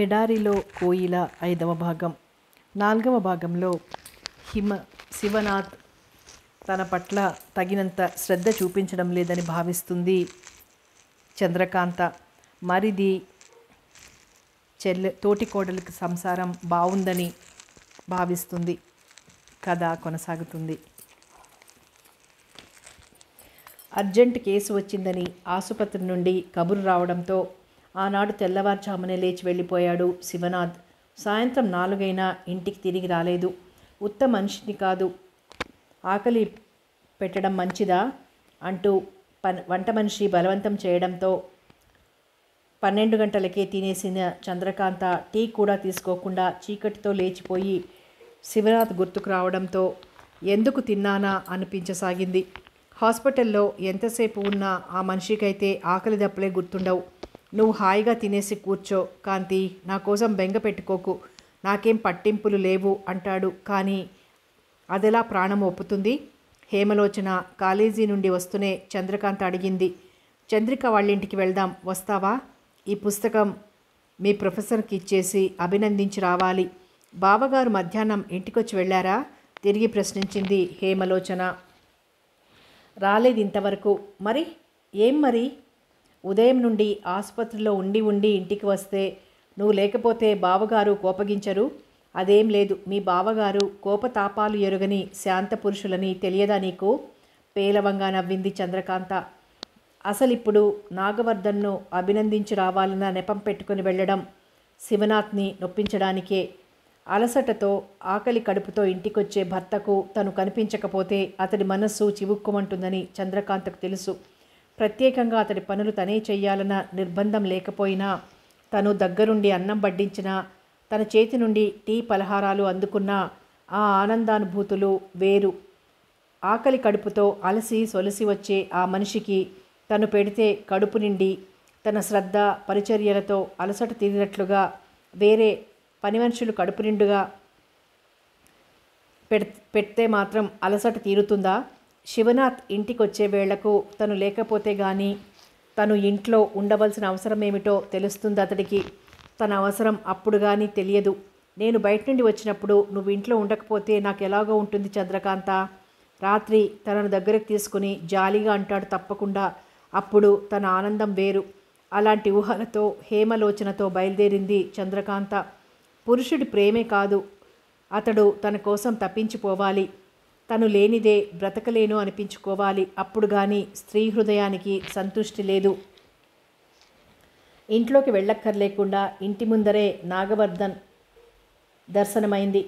ఎడారిలో కోయిల ఐదవ భాగం నాలుగవ భాగంలో హిమ శివనాథ్ తన పట్ల తగినంత శ్రద్ధ చూపించడం లేదని భావిస్తుంది చంద్రకాంత మరిది చెల్లె తోటి కోడలికి సంసారం బాగుందని భావిస్తుంది కథ కొనసాగుతుంది అర్జెంట్ కేసు వచ్చిందని ఆసుపత్రి నుండి కబురు రావడంతో ఆనాడు తెల్లవారుజామునే లేచి వెళ్ళిపోయాడు శివనాథ్ సాయంత్రం నాలుగైనా ఇంటికి తిరిగి రాలేదు ఉత్త మనిషిని కాదు ఆకలి పెట్టడం మంచిదా అంటూ పన్ వంట మనిషి బలవంతం చేయడంతో పన్నెండు గంటలకే తినేసిన చంద్రకాంత టీ కూడా తీసుకోకుండా చీకటితో లేచిపోయి శివనాథ్ గుర్తుకు రావడంతో ఎందుకు తిన్నానా అనిపించసాగింది హాస్పిటల్లో ఎంతసేపు ఉన్నా ఆ మనిషికైతే ఆకలి దప్పలే గుర్తుండవు నువ్వు హాయిగా తినేసి కూర్చో కాంతి నా కోసం బెంగ పెట్టుకోకు నాకేం పట్టింపులు లేవు అంటాడు కానీ అదెలా ప్రాణం ఒప్పుతుంది హేమలోచన కాలేజీ నుండి వస్తూనే చంద్రకాంత్ అడిగింది చంద్రిక వాళ్ళింటికి వెళ్దాం వస్తావా ఈ పుస్తకం మీ ప్రొఫెసర్కి ఇచ్చేసి అభినందించి రావాలి బావగారు మధ్యాహ్నం ఇంటికొచ్చి వెళ్ళారా తిరిగి ప్రశ్నించింది హేమలోచన రాలేదు ఇంతవరకు మరి ఏం మరి ఉదయం నుండి ఆసుపత్రిలో ఉండి ఉండి ఇంటికి వస్తే నువ్వు లేకపోతే బావగారు కోపగించరు అదేం లేదు మీ బావగారు కోపతాపాలు ఎరుగని శాంత పురుషులని తెలియదా నీకు పేలవంగా నవ్వింది చంద్రకాంత అసలిప్పుడు నాగవర్ధన్ను అభినందించి రావాలన్న నెపం పెట్టుకుని వెళ్ళడం శివనాథ్ని నొప్పించడానికే అలసటతో ఆకలి కడుపుతో ఇంటికొచ్చే భర్తకు తను కనిపించకపోతే అతడి మనస్సు చివుక్కుమంటుందని చంద్రకాంతకు తెలుసు ప్రత్యేకంగా అతడి పనులు తనే చేయాలన్న నిర్బంధం లేకపోయినా తను దగ్గరుండి అన్నం వడ్డించినా తన చేతి నుండి టీ పలహారాలు అందుకున్న ఆ ఆనందానుభూతులు వేరు ఆకలి కడుపుతో అలసి సొలసి వచ్చే ఆ మనిషికి తను పెడితే కడుపు నిండి తన శ్రద్ధ పరిచర్యలతో అలసట తీరినట్లుగా వేరే పని మనుషులు కడుపు నిండుగా పెడితే మాత్రం అలసట తీరుతుందా శివనాథ్ ఇంటికొచ్చే వేళ్లకు తను లేకపోతే గాని తను ఇంట్లో ఉండవలసిన అవసరం ఏమిటో తెలుస్తుంది అతడికి తన అవసరం అప్పుడు కానీ తెలియదు నేను బయట నుండి వచ్చినప్పుడు నువ్వు ఇంట్లో ఉండకపోతే నాకు ఎలాగో ఉంటుంది చంద్రకాంత రాత్రి తనను దగ్గరకు తీసుకుని జాలీగా అంటాడు తప్పకుండా అప్పుడు తన ఆనందం వేరు అలాంటి ఊహలతో హేమలోచనతో బయలుదేరింది చంద్రకాంత పురుషుడి ప్రేమే కాదు అతడు తన కోసం తప్పించిపోవాలి తను లేనిదే బ్రతకలేను అనిపించుకోవాలి అప్పుడు కానీ స్త్రీ హృదయానికి సంతుష్టి లేదు ఇంట్లోకి వెళ్ళక్కర్లేకుండా ఇంటి ముందరే నాగవర్ధన్ దర్శనమైంది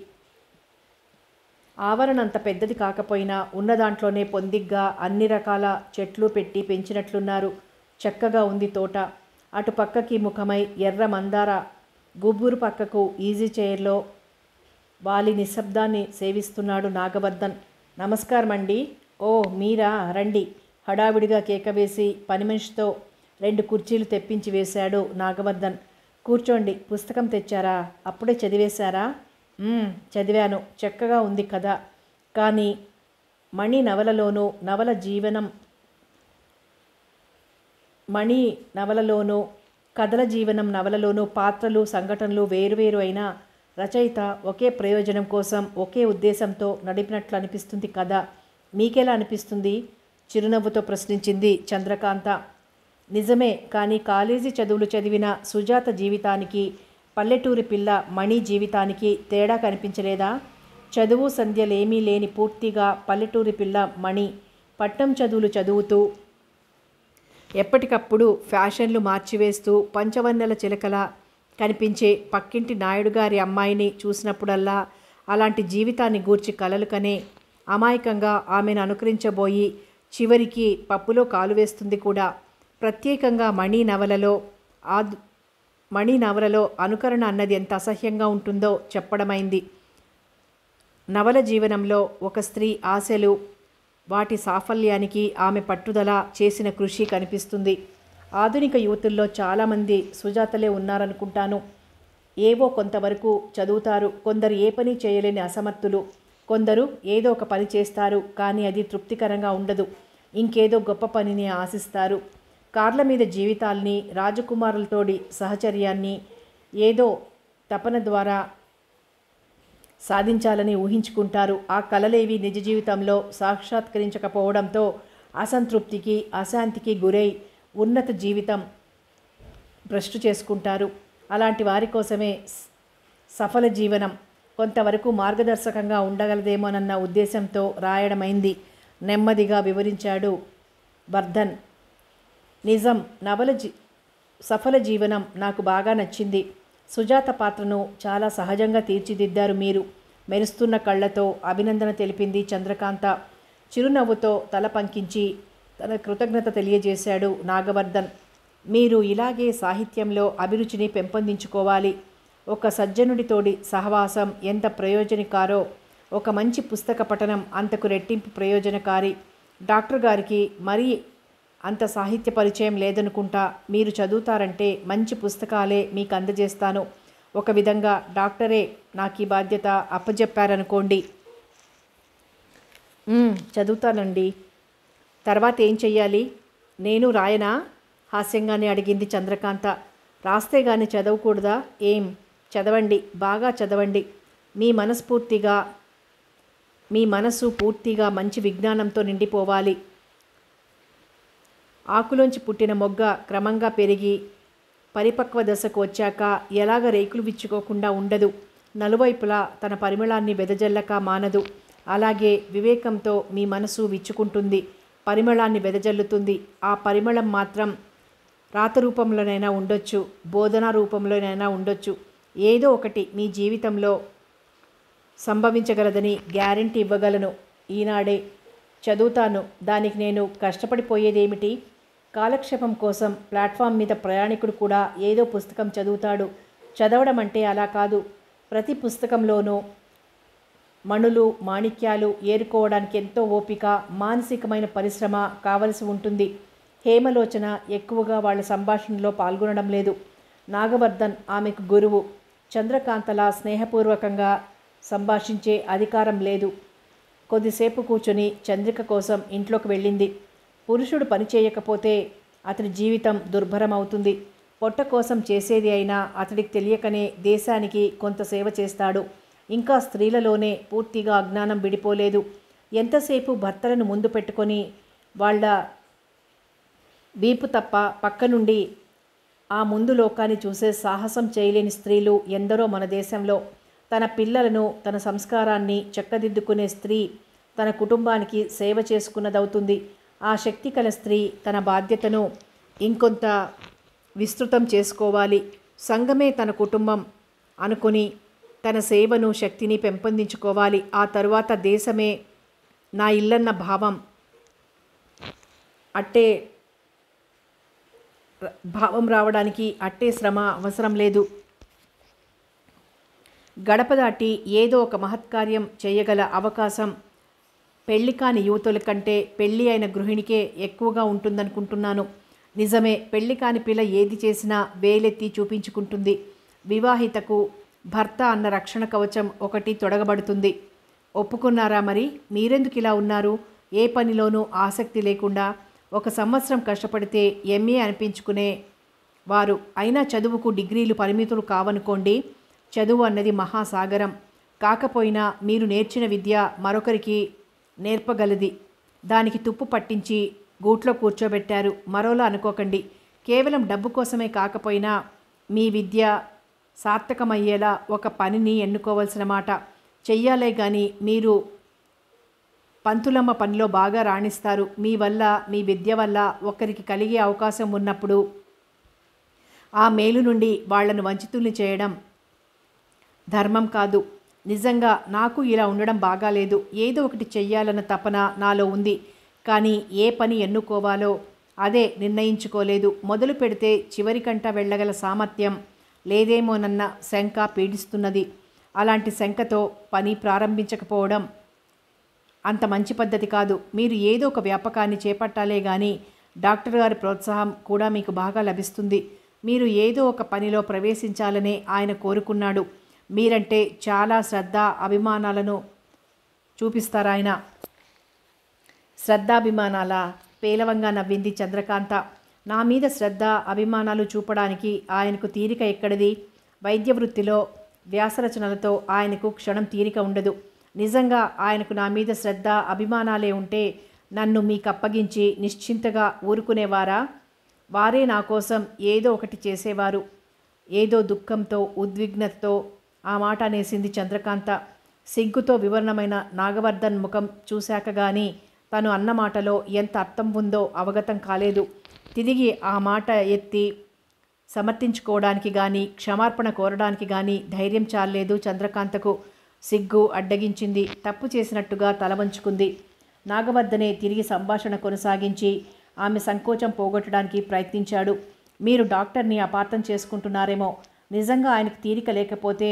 ఆవరణ అంత పెద్దది కాకపోయినా ఉన్న దాంట్లోనే పొందిగ్గా అన్ని రకాల చెట్లు పెట్టి పెంచినట్లున్నారు చక్కగా ఉంది తోట అటు పక్కకి ముఖమై ఎర్ర మందార గుబ్బూరు పక్కకు ఈజీ చైర్లో వాలి నిశ్శబ్దాన్ని సేవిస్తున్నాడు నాగవర్ధన్ నమస్కారం అండి ఓ మీరా రండి హడావిడిగా కేక వేసి పని మనిషితో రెండు కుర్చీలు తెప్పించి వేశాడు నాగవర్ధన్ కూర్చోండి పుస్తకం తెచ్చారా అప్పుడే చదివేశారా చదివాను చక్కగా ఉంది కదా కానీ మణి నవలలోనూ నవల జీవనం మణి నవలలోనూ కథల జీవనం నవలలోనూ పాత్రలు సంఘటనలు వేరువేరు అయినా రచయిత ఒకే ప్రయోజనం కోసం ఒకే ఉద్దేశంతో నడిపినట్లు అనిపిస్తుంది కదా మీకెలా అనిపిస్తుంది చిరునవ్వుతో ప్రశ్నించింది చంద్రకాంత నిజమే కానీ కాలేజీ చదువులు చదివిన సుజాత జీవితానికి పల్లెటూరి పిల్ల మణి జీవితానికి తేడా కనిపించలేదా చదువు సంధ్యలేమీ లేని పూర్తిగా పల్లెటూరి పిల్ల మణి పట్టం చదువులు చదువుతూ ఎప్పటికప్పుడు ఫ్యాషన్లు మార్చివేస్తూ పంచవన్నెల చిలకల కనిపించే పక్కింటి నాయుడు గారి అమ్మాయిని చూసినప్పుడల్లా అలాంటి జీవితాన్ని గూర్చి కలలు కనే అమాయకంగా ఆమెను అనుకరించబోయి చివరికి పప్పులో కాలు వేస్తుంది కూడా ప్రత్యేకంగా మణి నవలలో ఆద్ మణి నవలలో అనుకరణ అన్నది ఎంత అసహ్యంగా ఉంటుందో చెప్పడమైంది నవల జీవనంలో ఒక స్త్రీ ఆశలు వాటి సాఫల్యానికి ఆమె పట్టుదల చేసిన కృషి కనిపిస్తుంది ఆధునిక యువతుల్లో చాలామంది సుజాతలే ఉన్నారనుకుంటాను ఏవో కొంతవరకు చదువుతారు కొందరు ఏ పని చేయలేని అసమర్థులు కొందరు ఏదో ఒక పని చేస్తారు కానీ అది తృప్తికరంగా ఉండదు ఇంకేదో గొప్ప పనిని ఆశిస్తారు కార్ల మీద జీవితాల్ని రాజకుమారులతోడి సహచర్యాన్ని ఏదో తపన ద్వారా సాధించాలని ఊహించుకుంటారు ఆ కలలేవి నిజ జీవితంలో సాక్షాత్కరించకపోవడంతో అసంతృప్తికి అశాంతికి గురై ఉన్నత జీవితం భ్రష్టు చేసుకుంటారు అలాంటి వారి కోసమే సఫల జీవనం కొంతవరకు మార్గదర్శకంగా ఉండగలదేమోనన్న ఉద్దేశంతో రాయడమైంది నెమ్మదిగా వివరించాడు వర్ధన్ నిజం నవల జీ సఫల జీవనం నాకు బాగా నచ్చింది సుజాత పాత్రను చాలా సహజంగా తీర్చిదిద్దారు మీరు మెరుస్తున్న కళ్ళతో అభినందన తెలిపింది చంద్రకాంత చిరునవ్వుతో తల పంకించి తన కృతజ్ఞత తెలియజేశాడు నాగవర్ధన్ మీరు ఇలాగే సాహిత్యంలో అభిరుచిని పెంపొందించుకోవాలి ఒక సజ్జనుడితోడి సహవాసం ఎంత ప్రయోజనకారో ఒక మంచి పుస్తక పఠనం అంతకు రెట్టింపు ప్రయోజనకారి డాక్టర్ గారికి మరీ అంత సాహిత్య పరిచయం లేదనుకుంటా మీరు చదువుతారంటే మంచి పుస్తకాలే మీకు అందజేస్తాను ఒక విధంగా డాక్టరే నాకు ఈ బాధ్యత అప్పజెప్పారనుకోండి చదువుతానండి తర్వాత ఏం చెయ్యాలి నేను రాయనా హాస్యంగానే అడిగింది చంద్రకాంత రాస్తే గాని చదవకూడదా ఏం చదవండి బాగా చదవండి మీ మనస్ఫూర్తిగా మీ మనసు పూర్తిగా మంచి విజ్ఞానంతో నిండిపోవాలి ఆకులోంచి పుట్టిన మొగ్గ క్రమంగా పెరిగి పరిపక్వ దశకు వచ్చాక ఎలాగ రేకులు విచ్చుకోకుండా ఉండదు నలువైపులా తన పరిమళాన్ని వెదజల్లక మానదు అలాగే వివేకంతో మీ మనసు విచ్చుకుంటుంది పరిమళాన్ని వెదజల్లుతుంది ఆ పరిమళం మాత్రం రాత రూపంలోనైనా ఉండొచ్చు బోధనా రూపంలోనైనా ఉండొచ్చు ఏదో ఒకటి మీ జీవితంలో సంభవించగలదని గ్యారంటీ ఇవ్వగలను ఈనాడే చదువుతాను దానికి నేను కష్టపడిపోయేదేమిటి కాలక్షేపం కోసం ప్లాట్ఫామ్ మీద ప్రయాణికుడు కూడా ఏదో పుస్తకం చదువుతాడు చదవడం అంటే అలా కాదు ప్రతి పుస్తకంలోనూ మణులు మాణిక్యాలు ఏరుకోవడానికి ఎంతో ఓపిక మానసికమైన పరిశ్రమ కావలసి ఉంటుంది హేమలోచన ఎక్కువగా వాళ్ళ సంభాషణలో పాల్గొనడం లేదు నాగవర్ధన్ ఆమెకు గురువు చంద్రకాంతలా స్నేహపూర్వకంగా సంభాషించే అధికారం లేదు కొద్దిసేపు కూర్చొని చంద్రిక కోసం ఇంట్లోకి వెళ్ళింది పురుషుడు పనిచేయకపోతే అతని జీవితం దుర్భరమవుతుంది పొట్ట కోసం చేసేది అయినా అతడికి తెలియకనే దేశానికి కొంత సేవ చేస్తాడు ఇంకా స్త్రీలలోనే పూర్తిగా అజ్ఞానం విడిపోలేదు ఎంతసేపు భర్తలను ముందు పెట్టుకొని వాళ్ళ వీపు తప్ప పక్క నుండి ఆ ముందు లోకాన్ని చూసే సాహసం చేయలేని స్త్రీలు ఎందరో మన దేశంలో తన పిల్లలను తన సంస్కారాన్ని చక్కదిద్దుకునే స్త్రీ తన కుటుంబానికి సేవ చేసుకున్నదవుతుంది ఆ శక్తి కల స్త్రీ తన బాధ్యతను ఇంకొంత విస్తృతం చేసుకోవాలి సంఘమే తన కుటుంబం అనుకుని తన సేవను శక్తిని పెంపొందించుకోవాలి ఆ తరువాత దేశమే నా ఇల్లన్న భావం అట్టే భావం రావడానికి అట్టే శ్రమ అవసరం లేదు గడప దాటి ఏదో ఒక మహత్కార్యం చేయగల అవకాశం పెళ్లి కాని యువతుల కంటే పెళ్ళి అయిన గృహిణికే ఎక్కువగా ఉంటుందనుకుంటున్నాను నిజమే పెళ్లి కాని పిల్ల ఏది చేసినా వేలెత్తి చూపించుకుంటుంది వివాహితకు భర్త అన్న రక్షణ కవచం ఒకటి తొడగబడుతుంది ఒప్పుకున్నారా మరి మీరెందుకు ఇలా ఉన్నారు ఏ పనిలోనూ ఆసక్తి లేకుండా ఒక సంవత్సరం కష్టపడితే ఎంఏ అనిపించుకునే వారు అయినా చదువుకు డిగ్రీలు పరిమితులు కావనుకోండి చదువు అన్నది మహాసాగరం కాకపోయినా మీరు నేర్చిన విద్య మరొకరికి నేర్పగలది దానికి తుప్పు పట్టించి గూట్లో కూర్చోబెట్టారు మరోలా అనుకోకండి కేవలం డబ్బు కోసమే కాకపోయినా మీ విద్య సార్థకమయ్యేలా ఒక పనిని ఎన్నుకోవలసిన మాట చెయ్యాలే కానీ మీరు పంతులమ్మ పనిలో బాగా రాణిస్తారు మీ వల్ల మీ విద్య వల్ల ఒకరికి కలిగే అవకాశం ఉన్నప్పుడు ఆ మేలు నుండి వాళ్లను వంచితుల్ని చేయడం ధర్మం కాదు నిజంగా నాకు ఇలా ఉండడం బాగాలేదు ఏదో ఒకటి చెయ్యాలన్న తపన నాలో ఉంది కానీ ఏ పని ఎన్నుకోవాలో అదే నిర్ణయించుకోలేదు మొదలు పెడితే చివరికంట వెళ్ళగల సామర్థ్యం లేదేమోనన్న శంక పీడిస్తున్నది అలాంటి శంకతో పని ప్రారంభించకపోవడం అంత మంచి పద్ధతి కాదు మీరు ఏదో ఒక వ్యాపకాన్ని చేపట్టాలే కానీ డాక్టర్ గారి ప్రోత్సాహం కూడా మీకు బాగా లభిస్తుంది మీరు ఏదో ఒక పనిలో ప్రవేశించాలనే ఆయన కోరుకున్నాడు మీరంటే చాలా శ్రద్ధ అభిమానాలను చూపిస్తారాయన శ్రద్ధాభిమానాల పేలవంగా నవ్వింది చంద్రకాంత నా మీద శ్రద్ధ అభిమానాలు చూపడానికి ఆయనకు తీరిక ఎక్కడిది వైద్య వృత్తిలో వ్యాసరచనలతో ఆయనకు క్షణం తీరిక ఉండదు నిజంగా ఆయనకు నా మీద శ్రద్ధ అభిమానాలే ఉంటే నన్ను మీకు అప్పగించి నిశ్చింతగా ఊరుకునేవారా వారే నా కోసం ఏదో ఒకటి చేసేవారు ఏదో దుఃఖంతో ఉద్విగ్నతతో ఆ మాట అనేసింది చంద్రకాంత సిగ్గుతో వివరణమైన నాగవర్ధన్ ముఖం చూశాక గాని తను అన్నమాటలో ఎంత అర్థం ఉందో అవగతం కాలేదు తిరిగి ఆ మాట ఎత్తి సమర్థించుకోవడానికి కానీ క్షమార్పణ కోరడానికి కానీ ధైర్యం చాలలేదు చంద్రకాంతకు సిగ్గు అడ్డగించింది తప్పు చేసినట్టుగా తలవంచుకుంది నాగవర్ధనే తిరిగి సంభాషణ కొనసాగించి ఆమె సంకోచం పోగొట్టడానికి ప్రయత్నించాడు మీరు డాక్టర్ని అపార్థం చేసుకుంటున్నారేమో నిజంగా ఆయనకు తీరిక లేకపోతే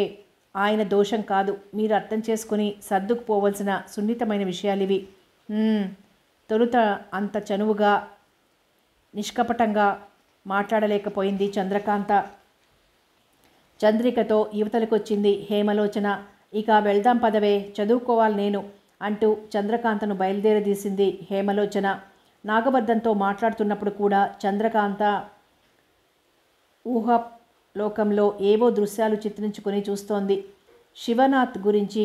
ఆయన దోషం కాదు మీరు అర్థం చేసుకుని సర్దుకుపోవలసిన సున్నితమైన విషయాలివి తొలుత అంత చనువుగా నిష్కపటంగా మాట్లాడలేకపోయింది చంద్రకాంత చంద్రికతో యువతలకొచ్చింది హేమలోచన ఇక వెళ్దాం పదవే చదువుకోవాలి నేను అంటూ చంద్రకాంతను బయలుదేరదీసింది హేమలోచన నాగబద్ధంతో మాట్లాడుతున్నప్పుడు కూడా చంద్రకాంత ఊహ లోకంలో ఏవో దృశ్యాలు చిత్రించుకొని చూస్తోంది శివనాథ్ గురించి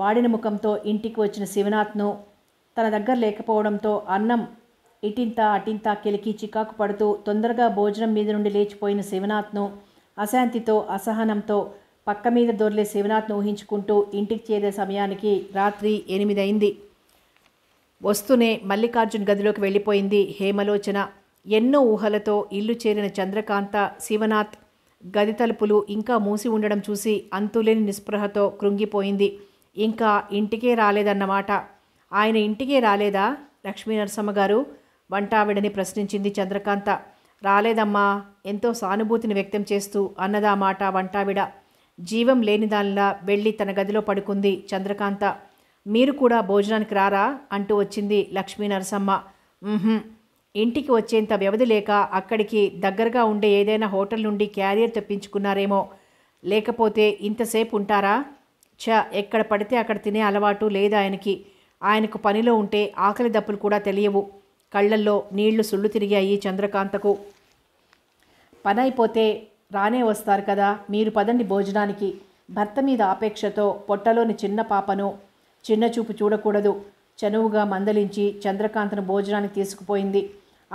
వాడిన ముఖంతో ఇంటికి వచ్చిన శివనాథ్ను తన దగ్గర లేకపోవడంతో అన్నం ఇటింతా అటింతా కిలికి చికాకు పడుతూ తొందరగా భోజనం మీద నుండి లేచిపోయిన శివనాథ్ను అశాంతితో అసహనంతో పక్క మీద దొర్లే శివనాథ్ను ఊహించుకుంటూ ఇంటికి చేరే సమయానికి రాత్రి ఎనిమిదైంది వస్తూనే మల్లికార్జున్ గదిలోకి వెళ్ళిపోయింది హేమలోచన ఎన్నో ఊహలతో ఇల్లు చేరిన చంద్రకాంత శివనాథ్ గది తలుపులు ఇంకా మూసి ఉండడం చూసి అంతులేని నిస్పృహతో కృంగిపోయింది ఇంకా ఇంటికే రాలేదన్నమాట ఆయన ఇంటికే రాలేదా లక్ష్మీ నరసమ్మ గారు వంటావిడని ప్రశ్నించింది చంద్రకాంత రాలేదమ్మా ఎంతో సానుభూతిని వ్యక్తం చేస్తూ అన్నదా మాట వంటావిడ జీవం లేని దానిలా వెళ్ళి తన గదిలో పడుకుంది చంద్రకాంత మీరు కూడా భోజనానికి రారా అంటూ వచ్చింది లక్ష్మీ నరసమ్మ ఇంటికి వచ్చేంత వ్యవధి లేక అక్కడికి దగ్గరగా ఉండే ఏదైనా హోటల్ నుండి క్యారియర్ తెప్పించుకున్నారేమో లేకపోతే ఇంతసేపు ఉంటారా చ ఎక్కడ పడితే అక్కడ తినే అలవాటు లేదా ఆయనకి ఆయనకు పనిలో ఉంటే ఆకలి దప్పులు కూడా తెలియవు కళ్ళల్లో నీళ్లు సుళ్ళు తిరిగాయి చంద్రకాంతకు పనైపోతే రానే వస్తారు కదా మీరు పదండి భోజనానికి భర్త మీద ఆపేక్షతో పొట్టలోని చిన్న పాపను చిన్న చూపు చూడకూడదు చనువుగా మందలించి చంద్రకాంతను భోజనానికి తీసుకుపోయింది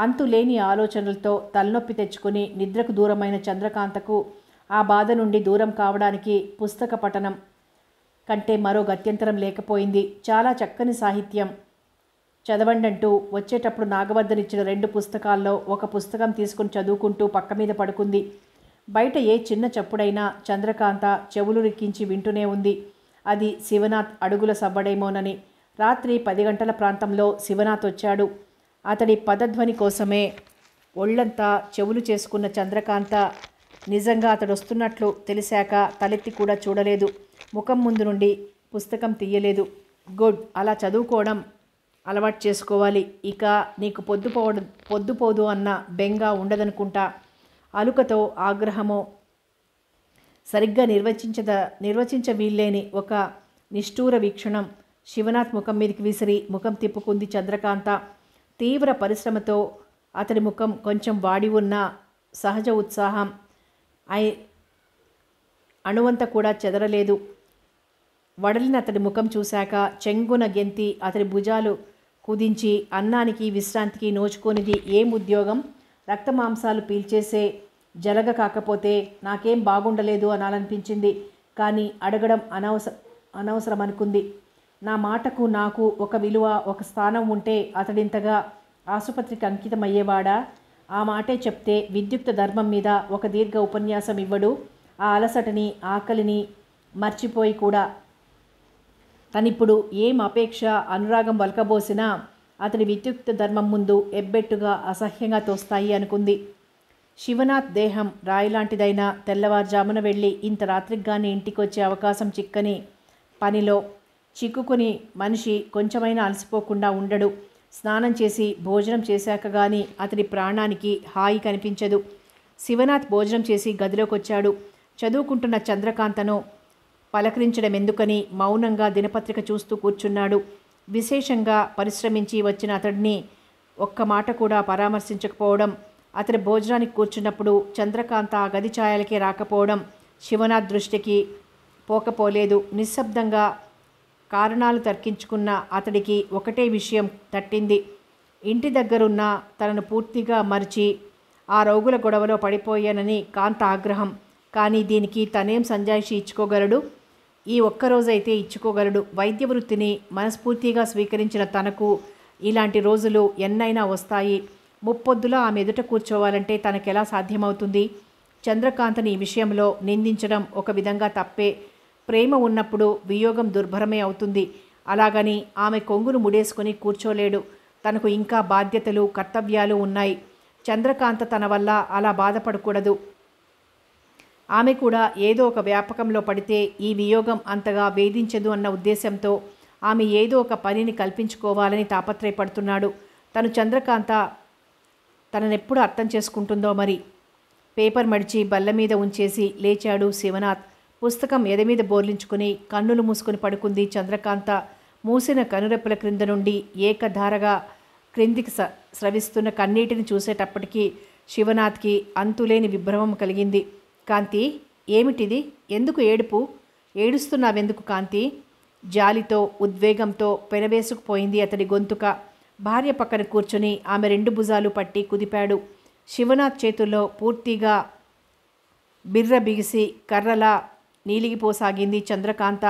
అంతులేని ఆలోచనలతో తలనొప్పి తెచ్చుకుని నిద్రకు దూరమైన చంద్రకాంతకు ఆ బాధ నుండి దూరం కావడానికి పుస్తక పఠనం కంటే మరో గత్యంతరం లేకపోయింది చాలా చక్కని సాహిత్యం చదవండి అంటూ వచ్చేటప్పుడు ఇచ్చిన రెండు పుస్తకాల్లో ఒక పుస్తకం తీసుకుని చదువుకుంటూ పక్క మీద పడుకుంది బయట ఏ చిన్న చప్పుడైనా చంద్రకాంత చెవులు రిక్కించి వింటూనే ఉంది అది శివనాథ్ అడుగుల సవ్వడేమోనని రాత్రి పది గంటల ప్రాంతంలో శివనాథ్ వచ్చాడు అతడి పదధ్వని కోసమే ఒళ్ళంతా చెవులు చేసుకున్న చంద్రకాంత నిజంగా అతడు వస్తున్నట్లు తెలిసాక తలెత్తి కూడా చూడలేదు ముఖం ముందు నుండి పుస్తకం తీయలేదు గుడ్ అలా చదువుకోవడం అలవాటు చేసుకోవాలి ఇక నీకు పొద్దుపోవడం పొద్దుపోదు అన్న బెంగా ఉండదనుకుంటా అలుకతో ఆగ్రహమో సరిగ్గా నిర్వచించద వీల్లేని ఒక నిష్ఠూర వీక్షణం శివనాథ్ ముఖం మీదకి విసిరి ముఖం తిప్పుకుంది చంద్రకాంత తీవ్ర పరిశ్రమతో అతడి ముఖం కొంచెం వాడి ఉన్న సహజ ఉత్సాహం ఐ అణువంత కూడా చెదరలేదు వడలిన అతడి ముఖం చూశాక చెంగున గెంతి అతడి భుజాలు కుదించి అన్నానికి విశ్రాంతికి నోచుకోనిది ఏం ఉద్యోగం రక్తమాంసాలు పీల్చేసే జలగ కాకపోతే నాకేం బాగుండలేదు అనాలనిపించింది కానీ అడగడం అనవస అనవసరం అనుకుంది నా మాటకు నాకు ఒక విలువ ఒక స్థానం ఉంటే అతడింతగా ఆసుపత్రికి అంకితమయ్యేవాడా ఆ మాటే చెప్తే విద్యుక్త ధర్మం మీద ఒక దీర్ఘ ఉపన్యాసం ఇవ్వడు ఆ అలసటని ఆకలిని మర్చిపోయి కూడా తనిప్పుడు ఏం అపేక్ష అనురాగం వలకబోసినా అతని విద్యుక్త ధర్మం ముందు ఎబ్బెట్టుగా అసహ్యంగా తోస్తాయి అనుకుంది శివనాథ్ దేహం రాయిలాంటిదైనా తెల్లవారుజామున వెళ్ళి ఇంత రాత్రిగానే ఇంటికి వచ్చే అవకాశం చిక్కని పనిలో చిక్కుకుని మనిషి కొంచెమైనా అలసిపోకుండా ఉండడు స్నానం చేసి భోజనం చేశాక కానీ అతని ప్రాణానికి హాయి కనిపించదు శివనాథ్ భోజనం చేసి గదిలోకి వచ్చాడు చదువుకుంటున్న చంద్రకాంతను పలకరించడం ఎందుకని మౌనంగా దినపత్రిక చూస్తూ కూర్చున్నాడు విశేషంగా పరిశ్రమించి వచ్చిన అతడిని ఒక్క మాట కూడా పరామర్శించకపోవడం అతడి భోజనానికి కూర్చున్నప్పుడు చంద్రకాంత గది ఛాయలకే రాకపోవడం శివనాథ్ దృష్టికి పోకపోలేదు నిశ్శబ్దంగా కారణాలు తర్కించుకున్న అతడికి ఒకటే విషయం తట్టింది ఇంటి దగ్గరున్న తనను పూర్తిగా మరిచి ఆ రోగుల గొడవలో పడిపోయానని కాంత ఆగ్రహం కానీ దీనికి తనేం సంజాయిషి ఇచ్చుకోగలడు ఈ ఒక్కరోజైతే ఇచ్చుకోగలడు వైద్య వృత్తిని మనస్ఫూర్తిగా స్వీకరించిన తనకు ఇలాంటి రోజులు ఎన్నైనా వస్తాయి ముప్పొద్దులో ఆమె ఎదుట కూర్చోవాలంటే తనకెలా సాధ్యమవుతుంది చంద్రకాంతని ఈ విషయంలో నిందించడం ఒక విధంగా తప్పే ప్రేమ ఉన్నప్పుడు వియోగం దుర్భరమే అవుతుంది అలాగని ఆమె కొంగును ముడేసుకొని కూర్చోలేడు తనకు ఇంకా బాధ్యతలు కర్తవ్యాలు ఉన్నాయి చంద్రకాంత తన వల్ల అలా బాధపడకూడదు ఆమె కూడా ఏదో ఒక వ్యాపకంలో పడితే ఈ వియోగం అంతగా వేధించదు అన్న ఉద్దేశంతో ఆమె ఏదో ఒక పనిని కల్పించుకోవాలని తాపత్రయపడుతున్నాడు తను చంద్రకాంత తననెప్పుడు అర్థం చేసుకుంటుందో మరి పేపర్ మడిచి బల్ల మీద ఉంచేసి లేచాడు శివనాథ్ పుస్తకం మీద బోర్లించుకుని కన్నులు మూసుకుని పడుకుంది చంద్రకాంత మూసిన కనురెప్పల క్రింద నుండి ఏకధారగా క్రిందికి స్రవిస్తున్న కన్నీటిని చూసేటప్పటికీ శివనాథ్కి అంతులేని విభ్రమం కలిగింది కాంతి ఏమిటిది ఎందుకు ఏడుపు ఏడుస్తున్నావెందుకు కాంతి జాలితో ఉద్వేగంతో పెనవేసుకుపోయింది అతడి గొంతుక భార్య పక్కన కూర్చుని ఆమె రెండు భుజాలు పట్టి కుదిపాడు శివనాథ్ చేతుల్లో పూర్తిగా బిర్ర బిగిసి కర్రలా నీలిగిపోసాగింది చంద్రకాంత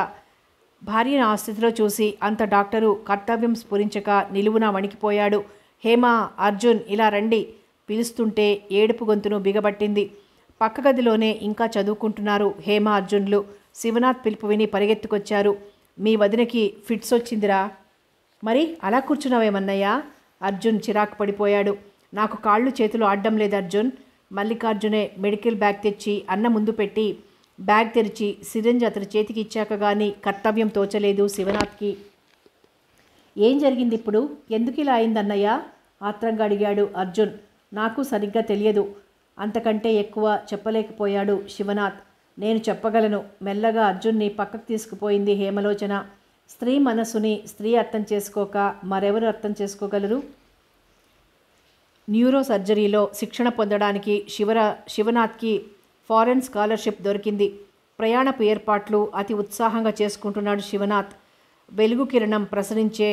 భార్యను ఆ స్థితిలో చూసి అంత డాక్టరు కర్తవ్యం స్ఫురించక నిలువునా వణికిపోయాడు హేమ అర్జున్ ఇలా రండి పిలుస్తుంటే ఏడుపు గొంతును బిగబట్టింది పక్క గదిలోనే ఇంకా చదువుకుంటున్నారు హేమ అర్జున్లు శివనాథ్ పిలుపు విని పరిగెత్తుకొచ్చారు మీ వదినకి ఫిట్స్ వచ్చిందిరా మరి అలా కూర్చున్నావేమన్నయ్యా అర్జున్ చిరాకు పడిపోయాడు నాకు కాళ్ళు చేతులు ఆడడం లేదు అర్జున్ మల్లికార్జునే మెడికల్ బ్యాగ్ తెచ్చి అన్న ముందు పెట్టి బ్యాగ్ తెరిచి సిరంజ్ అతని చేతికి ఇచ్చాక కానీ కర్తవ్యం తోచలేదు శివనాథ్కి ఏం జరిగింది ఇప్పుడు ఎందుకు ఇలా అయిందన్నయ్య ఆత్రంగా అడిగాడు అర్జున్ నాకు సరిగ్గా తెలియదు అంతకంటే ఎక్కువ చెప్పలేకపోయాడు శివనాథ్ నేను చెప్పగలను మెల్లగా అర్జున్ని పక్కకు తీసుకుపోయింది హేమలోచన స్త్రీ మనసుని స్త్రీ అర్థం చేసుకోక మరెవరు అర్థం చేసుకోగలరు న్యూరో సర్జరీలో శిక్షణ పొందడానికి శివర శివనాథ్కి ఫారెన్ స్కాలర్షిప్ దొరికింది ప్రయాణపు ఏర్పాట్లు అతి ఉత్సాహంగా చేసుకుంటున్నాడు శివనాథ్ వెలుగు కిరణం ప్రసరించే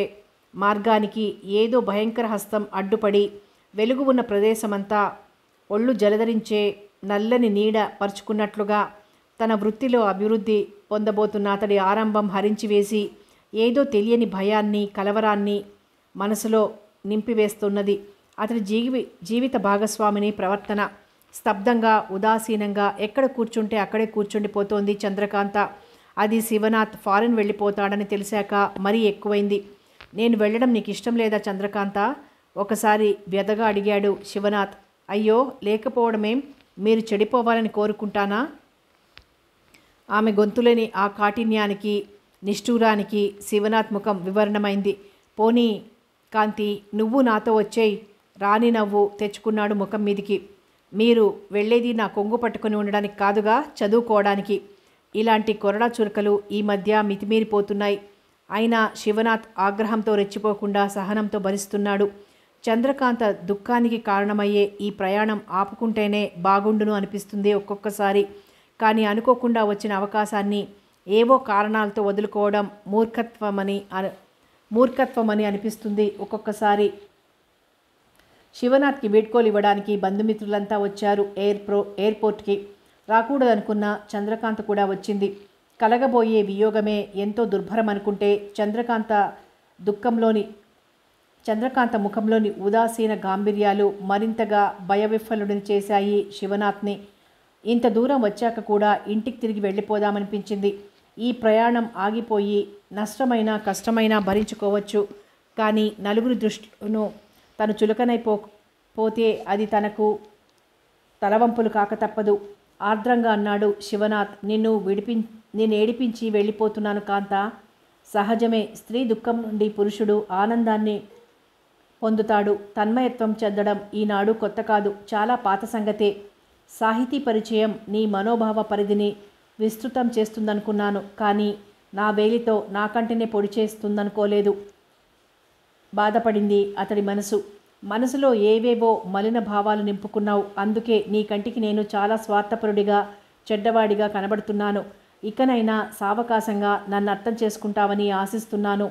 మార్గానికి ఏదో భయంకర హస్తం అడ్డుపడి వెలుగు ఉన్న ప్రదేశమంతా ఒళ్ళు జలధరించే నల్లని నీడ పరుచుకున్నట్లుగా తన వృత్తిలో అభివృద్ధి పొందబోతున్న అతడి ఆరంభం హరించివేసి ఏదో తెలియని భయాన్ని కలవరాన్ని మనసులో నింపివేస్తున్నది అతడి జీవి జీవిత భాగస్వామిని ప్రవర్తన స్తబ్దంగా ఉదాసీనంగా ఎక్కడ కూర్చుంటే అక్కడే కూర్చుండిపోతోంది చంద్రకాంత అది శివనాథ్ ఫారెన్ వెళ్ళిపోతాడని తెలిసాక మరీ ఎక్కువైంది నేను వెళ్ళడం నీకు ఇష్టం లేదా చంద్రకాంత ఒకసారి వ్యధగా అడిగాడు శివనాథ్ అయ్యో లేకపోవడమేం మీరు చెడిపోవాలని కోరుకుంటానా ఆమె గొంతులేని ఆ కాఠిన్యానికి నిష్ఠూరానికి శివనాత్మకం వివరణమైంది పోనీ కాంతి నువ్వు నాతో వచ్చేయి రాణి నవ్వు తెచ్చుకున్నాడు ముఖం మీదికి మీరు వెళ్ళేది నా కొంగు పట్టుకుని ఉండడానికి కాదుగా చదువుకోవడానికి ఇలాంటి కొరడా చురకలు ఈ మధ్య మితిమీరిపోతున్నాయి అయినా శివనాథ్ ఆగ్రహంతో రెచ్చిపోకుండా సహనంతో భరిస్తున్నాడు చంద్రకాంత దుఃఖానికి కారణమయ్యే ఈ ప్రయాణం ఆపుకుంటేనే బాగుండును అనిపిస్తుంది ఒక్కొక్కసారి కానీ అనుకోకుండా వచ్చిన అవకాశాన్ని ఏవో కారణాలతో వదులుకోవడం మూర్ఖత్వమని మూర్ఖత్వమని అనిపిస్తుంది ఒక్కొక్కసారి శివనాథ్కి వీడ్కోలు ఇవ్వడానికి బంధుమిత్రులంతా వచ్చారు ఎయిర్ప్రో ఎయిర్పోర్ట్కి రాకూడదనుకున్న చంద్రకాంత కూడా వచ్చింది కలగబోయే వియోగమే ఎంతో దుర్భరం అనుకుంటే చంద్రకాంత దుఃఖంలోని చంద్రకాంత ముఖంలోని ఉదాసీన గాంభీర్యాలు మరింతగా భయవిఫలుడిని చేశాయి శివనాథ్ని ఇంత దూరం వచ్చాక కూడా ఇంటికి తిరిగి వెళ్ళిపోదామనిపించింది ఈ ప్రయాణం ఆగిపోయి నష్టమైనా కష్టమైనా భరించుకోవచ్చు కానీ నలుగురి దృష్టిను తను చులకనైపో పోతే అది తనకు తలవంపులు కాక తప్పదు ఆర్ద్రంగా అన్నాడు శివనాథ్ నిన్ను విడిపి నేను ఏడిపించి వెళ్ళిపోతున్నాను కాంత సహజమే స్త్రీ దుఃఖం నుండి పురుషుడు ఆనందాన్ని పొందుతాడు తన్మయత్వం చెందడం ఈనాడు కొత్త కాదు చాలా పాత సంగతే సాహితీ పరిచయం నీ మనోభావ పరిధిని విస్తృతం చేస్తుందనుకున్నాను కానీ నా వేలితో నా కంటినే పొడి చేస్తుందనుకోలేదు బాధపడింది అతడి మనసు మనసులో ఏవేవో మలిన భావాలు నింపుకున్నావు అందుకే నీ కంటికి నేను చాలా స్వార్థపరుడిగా చెడ్డవాడిగా కనబడుతున్నాను ఇకనైనా సావకాశంగా నన్ను అర్థం చేసుకుంటావని ఆశిస్తున్నాను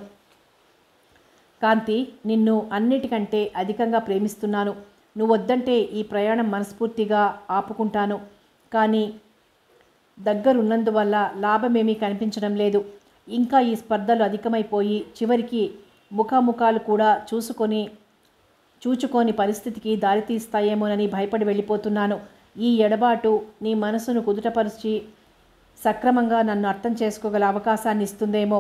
కాంతి నిన్ను అన్నిటికంటే అధికంగా ప్రేమిస్తున్నాను నువ్వు వద్దంటే ఈ ప్రయాణం మనస్ఫూర్తిగా ఆపుకుంటాను కానీ దగ్గరున్నందువల్ల లాభమేమీ కనిపించడం లేదు ఇంకా ఈ స్పర్ధలు అధికమైపోయి చివరికి ముఖాముఖాలు కూడా చూసుకొని చూచుకోని పరిస్థితికి దారితీస్తాయేమోనని భయపడి వెళ్ళిపోతున్నాను ఈ ఎడబాటు నీ మనసును కుదుటపరిచి సక్రమంగా నన్ను అర్థం చేసుకోగల అవకాశాన్ని ఇస్తుందేమో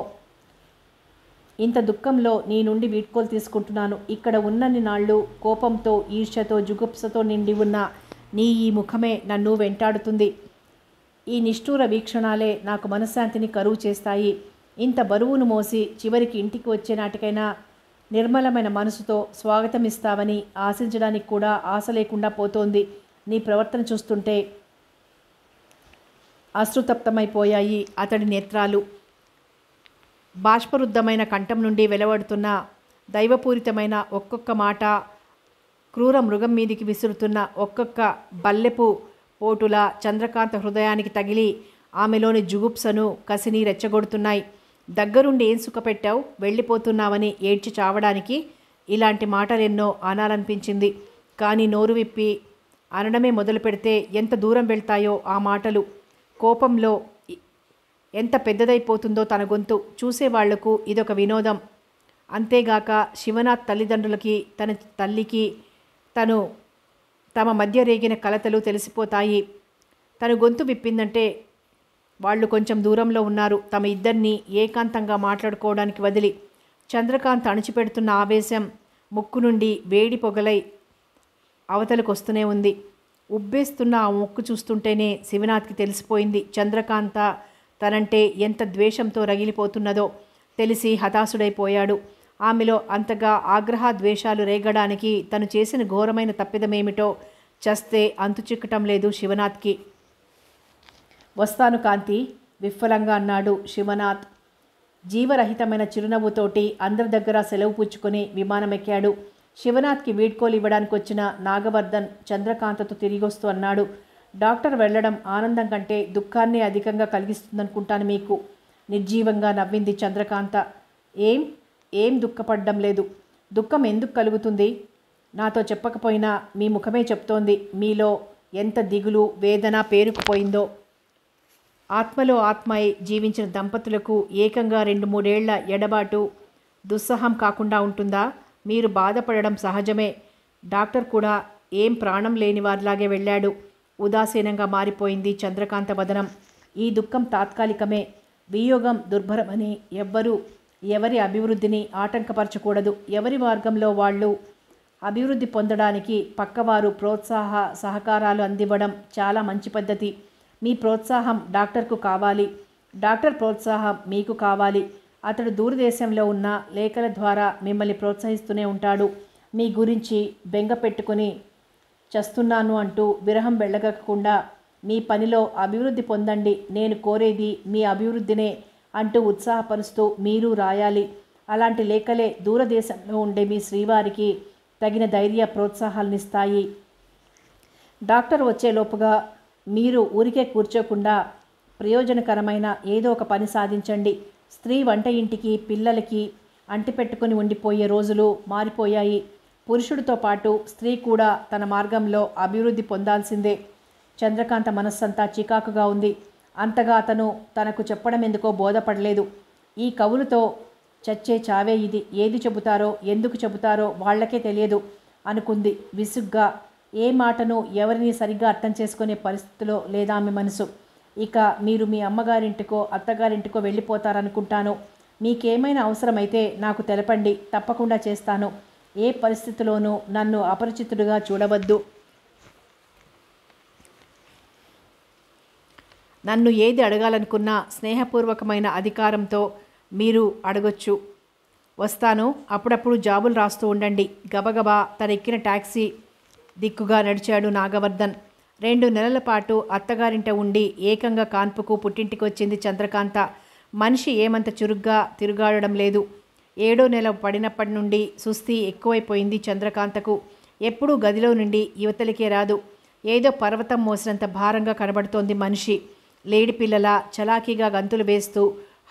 ఇంత దుఃఖంలో నీ నుండి వీడ్కోలు తీసుకుంటున్నాను ఇక్కడ ఉన్నన్ని నాళ్ళు కోపంతో ఈర్ష్యతో జుగుప్సతో నిండి ఉన్న నీ ఈ ముఖమే నన్ను వెంటాడుతుంది ఈ నిష్ఠూర వీక్షణాలే నాకు మనశ్శాంతిని కరువు చేస్తాయి ఇంత బరువును మోసి చివరికి ఇంటికి వచ్చే నాటికైనా నిర్మలమైన మనసుతో స్వాగతమిస్తావని ఆశించడానికి కూడా ఆశ లేకుండా పోతోంది నీ ప్రవర్తన చూస్తుంటే అశ్రుతప్తమైపోయాయి అతడి నేత్రాలు బాష్పరుద్ధమైన కంఠం నుండి వెలువడుతున్న దైవపూరితమైన ఒక్కొక్క మాట క్రూర మృగం మీదికి విసురుతున్న ఒక్కొక్క బల్లెపు పోటుల చంద్రకాంత హృదయానికి తగిలి ఆమెలోని జుగుప్సను కసిని రెచ్చగొడుతున్నాయి దగ్గరుండి ఏం సుఖపెట్టావు వెళ్ళిపోతున్నావని ఏడ్చి చావడానికి ఇలాంటి మాటలెన్నో అనాలనిపించింది కానీ నోరు విప్పి అనడమే మొదలు పెడితే ఎంత దూరం వెళ్తాయో ఆ మాటలు కోపంలో ఎంత పెద్దదైపోతుందో తన గొంతు చూసేవాళ్లకు ఇదొక వినోదం అంతేగాక శివనాథ్ తల్లిదండ్రులకి తన తల్లికి తను తమ మధ్య రేగిన కలతలు తెలిసిపోతాయి తను గొంతు విప్పిందంటే వాళ్ళు కొంచెం దూరంలో ఉన్నారు తమ ఇద్దరిని ఏకాంతంగా మాట్లాడుకోవడానికి వదిలి చంద్రకాంత్ అణిచిపెడుతున్న ఆవేశం ముక్కు నుండి వేడి పొగలై వస్తూనే ఉంది ఉబ్బేస్తున్న ఆ ముక్కు చూస్తుంటేనే శివనాథ్కి తెలిసిపోయింది చంద్రకాంత తనంటే ఎంత ద్వేషంతో రగిలిపోతున్నదో తెలిసి హతాశుడైపోయాడు ఆమెలో అంతగా ఆగ్రహ ద్వేషాలు రేగడానికి తను చేసిన ఘోరమైన తప్పిదమేమిటో చస్తే చిక్కటం లేదు శివనాథ్కి వస్తాను కాంతి విఫలంగా అన్నాడు శివనాథ్ జీవరహితమైన చిరునవ్వుతోటి అందరి దగ్గర సెలవు పుచ్చుకొని విమానమెక్కాడు శివనాథ్కి వీడ్కోలు ఇవ్వడానికి వచ్చిన నాగవర్ధన్ చంద్రకాంతతో తిరిగొస్తూ అన్నాడు డాక్టర్ వెళ్ళడం ఆనందం కంటే దుఃఖాన్ని అధికంగా కలిగిస్తుందనుకుంటాను మీకు నిర్జీవంగా నవ్వింది చంద్రకాంత ఏం ఏం దుఃఖపడడం లేదు దుఃఖం ఎందుకు కలుగుతుంది నాతో చెప్పకపోయినా మీ ముఖమే చెప్తోంది మీలో ఎంత దిగులు వేదన పేరుకుపోయిందో ఆత్మలో ఆత్మై జీవించిన దంపతులకు ఏకంగా రెండు మూడేళ్ల ఎడబాటు దుస్సహం కాకుండా ఉంటుందా మీరు బాధపడడం సహజమే డాక్టర్ కూడా ఏం ప్రాణం లేని వారిలాగే వెళ్ళాడు ఉదాసీనంగా మారిపోయింది చంద్రకాంత వదనం ఈ దుఃఖం తాత్కాలికమే వియోగం దుర్భరమని ఎవ్వరూ ఎవరి అభివృద్ధిని ఆటంకపరచకూడదు ఎవరి మార్గంలో వాళ్ళు అభివృద్ధి పొందడానికి పక్కవారు ప్రోత్సాహ సహకారాలు అందివ్వడం చాలా మంచి పద్ధతి మీ ప్రోత్సాహం డాక్టర్కు కావాలి డాక్టర్ ప్రోత్సాహం మీకు కావాలి అతడు దూరదేశంలో ఉన్న లేఖల ద్వారా మిమ్మల్ని ప్రోత్సహిస్తూనే ఉంటాడు మీ గురించి బెంగ పెట్టుకుని చేస్తున్నాను అంటూ విరహం వెళ్ళగకుండా మీ పనిలో అభివృద్ధి పొందండి నేను కోరేది మీ అభివృద్ధినే అంటూ ఉత్సాహపరుస్తూ మీరు రాయాలి అలాంటి లేఖలే దూరదేశంలో ఉండే మీ శ్రీవారికి తగిన ధైర్య ప్రోత్సాహాలనిస్తాయి డాక్టర్ వచ్చేలోపుగా మీరు ఊరికే కూర్చోకుండా ప్రయోజనకరమైన ఏదో ఒక పని సాధించండి స్త్రీ వంట ఇంటికి పిల్లలకి అంటిపెట్టుకుని ఉండిపోయే రోజులు మారిపోయాయి పురుషుడితో పాటు స్త్రీ కూడా తన మార్గంలో అభివృద్ధి పొందాల్సిందే చంద్రకాంత మనస్సంతా చికాకుగా ఉంది అంతగా అతను తనకు చెప్పడం ఎందుకో బోధపడలేదు ఈ కవులతో చచ్చే చావే ఇది ఏది చెబుతారో ఎందుకు చెబుతారో వాళ్లకే తెలియదు అనుకుంది విసుగ్గా ఏ మాటను ఎవరిని సరిగ్గా అర్థం చేసుకునే పరిస్థితిలో లేదా మనసు ఇక మీరు మీ అమ్మగారింటికో అత్తగారింటికో వెళ్ళిపోతారనుకుంటాను మీకేమైనా అవసరమైతే నాకు తెలపండి తప్పకుండా చేస్తాను ఏ పరిస్థితిలోనూ నన్ను అపరిచితుడుగా చూడవద్దు నన్ను ఏది అడగాలనుకున్నా స్నేహపూర్వకమైన అధికారంతో మీరు అడగొచ్చు వస్తాను అప్పుడప్పుడు జాబులు రాస్తూ ఉండండి గబగబా తనెక్కిన ట్యాక్సీ దిక్కుగా నడిచాడు నాగవర్ధన్ రెండు నెలల పాటు అత్తగారింట ఉండి ఏకంగా కాన్పుకు పుట్టింటికి వచ్చింది చంద్రకాంత మనిషి ఏమంత చురుగ్గా తిరుగాడడం లేదు ఏడో నెల పడినప్పటి నుండి సుస్థి ఎక్కువైపోయింది చంద్రకాంతకు ఎప్పుడూ గదిలో నుండి యువతలకే రాదు ఏదో పర్వతం మోసినంత భారంగా కనబడుతోంది మనిషి లేడి పిల్లల చలాకీగా గంతులు వేస్తూ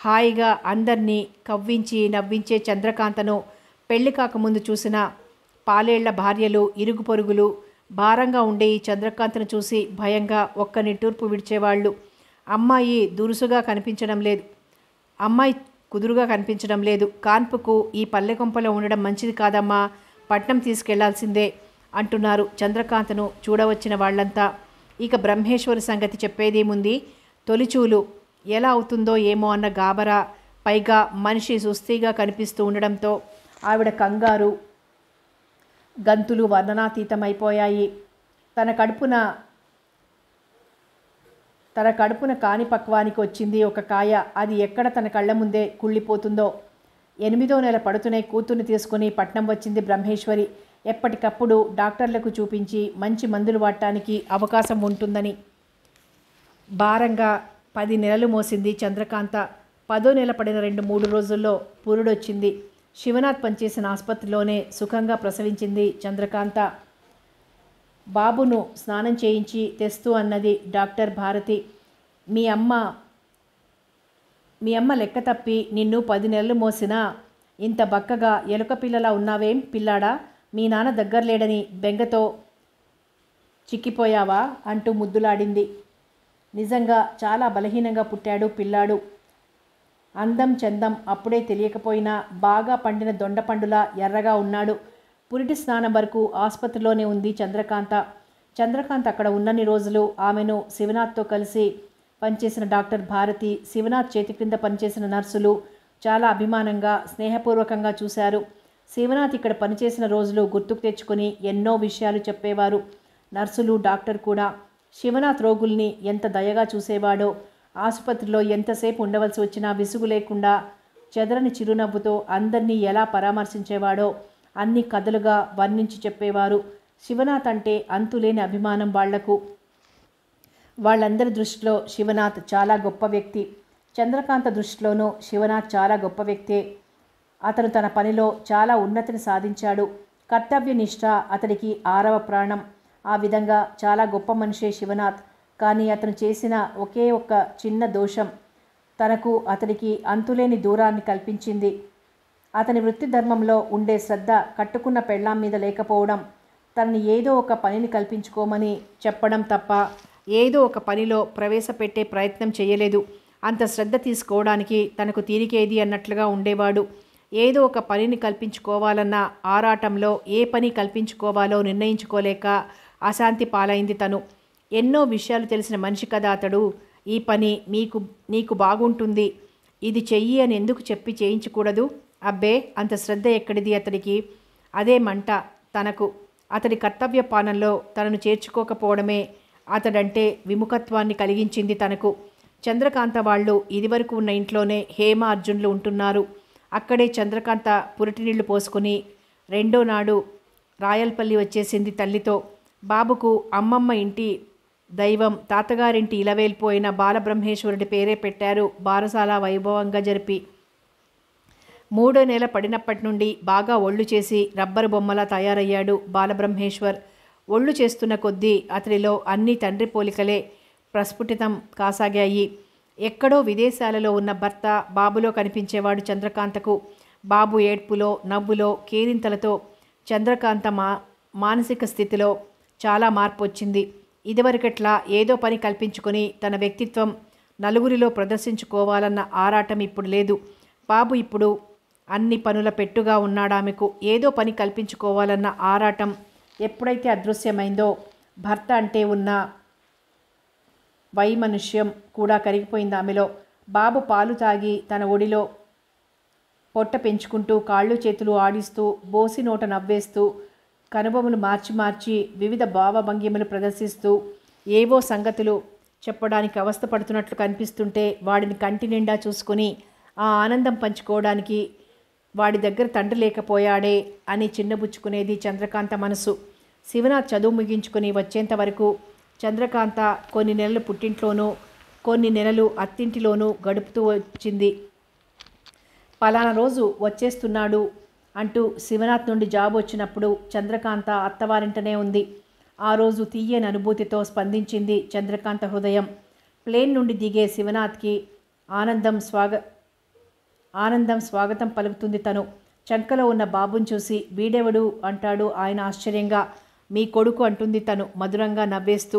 హాయిగా అందరినీ కవ్వించి నవ్వించే చంద్రకాంతను పెళ్లి కాకముందు చూసిన పాలేళ్ల భార్యలు ఇరుగు పొరుగులు భారంగా ఉండే ఈ చంద్రకాంతను చూసి భయంగా ఒక్కని టూర్పు విడిచేవాళ్ళు అమ్మాయి దురుసుగా కనిపించడం లేదు అమ్మాయి కుదురుగా కనిపించడం లేదు కాన్పుకు ఈ పల్లెకొంపలో ఉండడం మంచిది కాదమ్మా పట్నం తీసుకెళ్లాల్సిందే అంటున్నారు చంద్రకాంతను చూడవచ్చిన వాళ్ళంతా ఇక బ్రహ్మేశ్వరి సంగతి చెప్పేదేముంది తొలిచూలు ఎలా అవుతుందో ఏమో అన్న గాబరా పైగా మనిషి సుస్థిగా కనిపిస్తూ ఉండడంతో ఆవిడ కంగారు గంతులు వర్ణనాతీతమైపోయాయి తన కడుపున తన కడుపున కాని పక్వానికి వచ్చింది ఒక కాయ అది ఎక్కడ తన కళ్ళ ముందే కుళ్ళిపోతుందో ఎనిమిదో నెల పడుతూనే కూతుర్ని తీసుకుని పట్నం వచ్చింది బ్రహ్మేశ్వరి ఎప్పటికప్పుడు డాక్టర్లకు చూపించి మంచి మందులు వాడటానికి అవకాశం ఉంటుందని భారంగా పది నెలలు మోసింది చంద్రకాంత పదో నెల పడిన రెండు మూడు రోజుల్లో పురుడొచ్చింది శివనాథ్ పనిచేసిన ఆసుపత్రిలోనే సుఖంగా ప్రసవించింది చంద్రకాంత బాబును స్నానం చేయించి తెస్తూ అన్నది డాక్టర్ భారతి మీ అమ్మ మీ అమ్మ లెక్క తప్పి నిన్ను పది నెలలు మోసినా ఇంత బక్కగా ఎలుక పిల్లలా ఉన్నావేం పిల్లాడా మీ నాన్న దగ్గర లేడని బెంగతో చిక్కిపోయావా అంటూ ముద్దులాడింది నిజంగా చాలా బలహీనంగా పుట్టాడు పిల్లాడు అందం చందం అప్పుడే తెలియకపోయినా బాగా పండిన దొండపండులా ఎర్రగా ఉన్నాడు పురిటి స్నానం వరకు ఆసుపత్రిలోనే ఉంది చంద్రకాంత చంద్రకాంత్ అక్కడ ఉన్నన్ని రోజులు ఆమెను శివనాథ్తో కలిసి పనిచేసిన డాక్టర్ భారతి శివనాథ్ చేతి క్రింద పనిచేసిన నర్సులు చాలా అభిమానంగా స్నేహపూర్వకంగా చూశారు శివనాథ్ ఇక్కడ పనిచేసిన రోజులు గుర్తుకు తెచ్చుకొని ఎన్నో విషయాలు చెప్పేవారు నర్సులు డాక్టర్ కూడా శివనాథ్ రోగుల్ని ఎంత దయగా చూసేవాడో ఆసుపత్రిలో ఎంతసేపు ఉండవలసి వచ్చినా విసుగు లేకుండా చెదరని చిరునవ్వుతో అందరినీ ఎలా పరామర్శించేవాడో అన్ని కథలుగా వర్ణించి చెప్పేవారు శివనాథ్ అంటే అంతులేని అభిమానం వాళ్లకు వాళ్ళందరి దృష్టిలో శివనాథ్ చాలా గొప్ప వ్యక్తి చంద్రకాంత దృష్టిలోనూ శివనాథ్ చాలా గొప్ప వ్యక్తే అతను తన పనిలో చాలా ఉన్నతిని సాధించాడు కర్తవ్యనిష్ట అతడికి ఆరవ ప్రాణం ఆ విధంగా చాలా గొప్ప మనిషే శివనాథ్ కానీ అతను చేసిన ఒకే ఒక్క చిన్న దోషం తనకు అతడికి అంతులేని దూరాన్ని కల్పించింది అతని వృత్తి ధర్మంలో ఉండే శ్రద్ధ కట్టుకున్న పెళ్ళాం మీద లేకపోవడం తనని ఏదో ఒక పనిని కల్పించుకోమని చెప్పడం తప్ప ఏదో ఒక పనిలో ప్రవేశపెట్టే ప్రయత్నం చేయలేదు అంత శ్రద్ధ తీసుకోవడానికి తనకు తీరికేది అన్నట్లుగా ఉండేవాడు ఏదో ఒక పనిని కల్పించుకోవాలన్న ఆరాటంలో ఏ పని కల్పించుకోవాలో నిర్ణయించుకోలేక అశాంతి పాలైంది తను ఎన్నో విషయాలు తెలిసిన మనిషి కదా అతడు ఈ పని మీకు నీకు బాగుంటుంది ఇది చెయ్యి అని ఎందుకు చెప్పి చేయించకూడదు అబ్బే అంత శ్రద్ధ ఎక్కడిది అతడికి అదే మంట తనకు అతడి కర్తవ్య పాలనలో తనను చేర్చుకోకపోవడమే అతడంటే విముఖత్వాన్ని కలిగించింది తనకు చంద్రకాంత వాళ్ళు ఇదివరకు ఉన్న ఇంట్లోనే హేమ అర్జున్లు ఉంటున్నారు అక్కడే చంద్రకాంత నీళ్లు పోసుకుని రెండో నాడు రాయల్పల్లి వచ్చేసింది తల్లితో బాబుకు అమ్మమ్మ ఇంటి దైవం తాతగారింటి ఇలవేల్పోయిన బాలబ్రహ్మేశ్వరుడి పేరే పెట్టారు బారసాల వైభవంగా జరిపి మూడో నెల పడినప్పటి నుండి బాగా ఒళ్ళు చేసి రబ్బరు బొమ్మలా తయారయ్యాడు బాలబ్రహ్మేశ్వర్ ఒళ్ళు చేస్తున్న కొద్దీ అతడిలో అన్ని తండ్రి పోలికలే ప్రస్ఫుటితం కాసాగాయి ఎక్కడో విదేశాలలో ఉన్న భర్త బాబులో కనిపించేవాడు చంద్రకాంతకు బాబు ఏడ్పులో నవ్వులో కేరింతలతో చంద్రకాంత మా మానసిక స్థితిలో చాలా మార్పు వచ్చింది ఇదివరకట్లా ఏదో పని కల్పించుకొని తన వ్యక్తిత్వం నలుగురిలో ప్రదర్శించుకోవాలన్న ఆరాటం ఇప్పుడు లేదు బాబు ఇప్పుడు అన్ని పనుల పెట్టుగా ఉన్నాడామెకు ఏదో పని కల్పించుకోవాలన్న ఆరాటం ఎప్పుడైతే అదృశ్యమైందో భర్త అంటే ఉన్న వైమనుష్యం కూడా కరిగిపోయింది ఆమెలో బాబు పాలు తాగి తన ఒడిలో పొట్ట పెంచుకుంటూ కాళ్ళు చేతులు ఆడిస్తూ బోసి నోట నవ్వేస్తూ కనుబొమ్మలు మార్చి మార్చి వివిధ భావభంగిమలు ప్రదర్శిస్తూ ఏవో సంగతులు చెప్పడానికి అవస్థపడుతున్నట్లు కనిపిస్తుంటే వాడిని కంటి నిండా చూసుకుని ఆ ఆనందం పంచుకోవడానికి వాడి దగ్గర తండ్రి లేకపోయాడే అని చిన్నబుచ్చుకునేది చంద్రకాంత మనసు శివనాథ్ చదువు ముగించుకుని వచ్చేంత వరకు చంద్రకాంత కొన్ని నెలలు పుట్టింట్లోనూ కొన్ని నెలలు అత్తింటిలోనూ గడుపుతూ వచ్చింది పలానా రోజు వచ్చేస్తున్నాడు అంటూ శివనాథ్ నుండి జాబ్ వచ్చినప్పుడు చంద్రకాంత అత్తవారింటనే ఉంది ఆ రోజు తీయని అనుభూతితో స్పందించింది చంద్రకాంత హృదయం ప్లేన్ నుండి దిగే శివనాథ్కి ఆనందం స్వాగ ఆనందం స్వాగతం పలుకుతుంది తను చంకలో ఉన్న బాబును చూసి వీడెవడు అంటాడు ఆయన ఆశ్చర్యంగా మీ కొడుకు అంటుంది తను మధురంగా నవ్వేస్తూ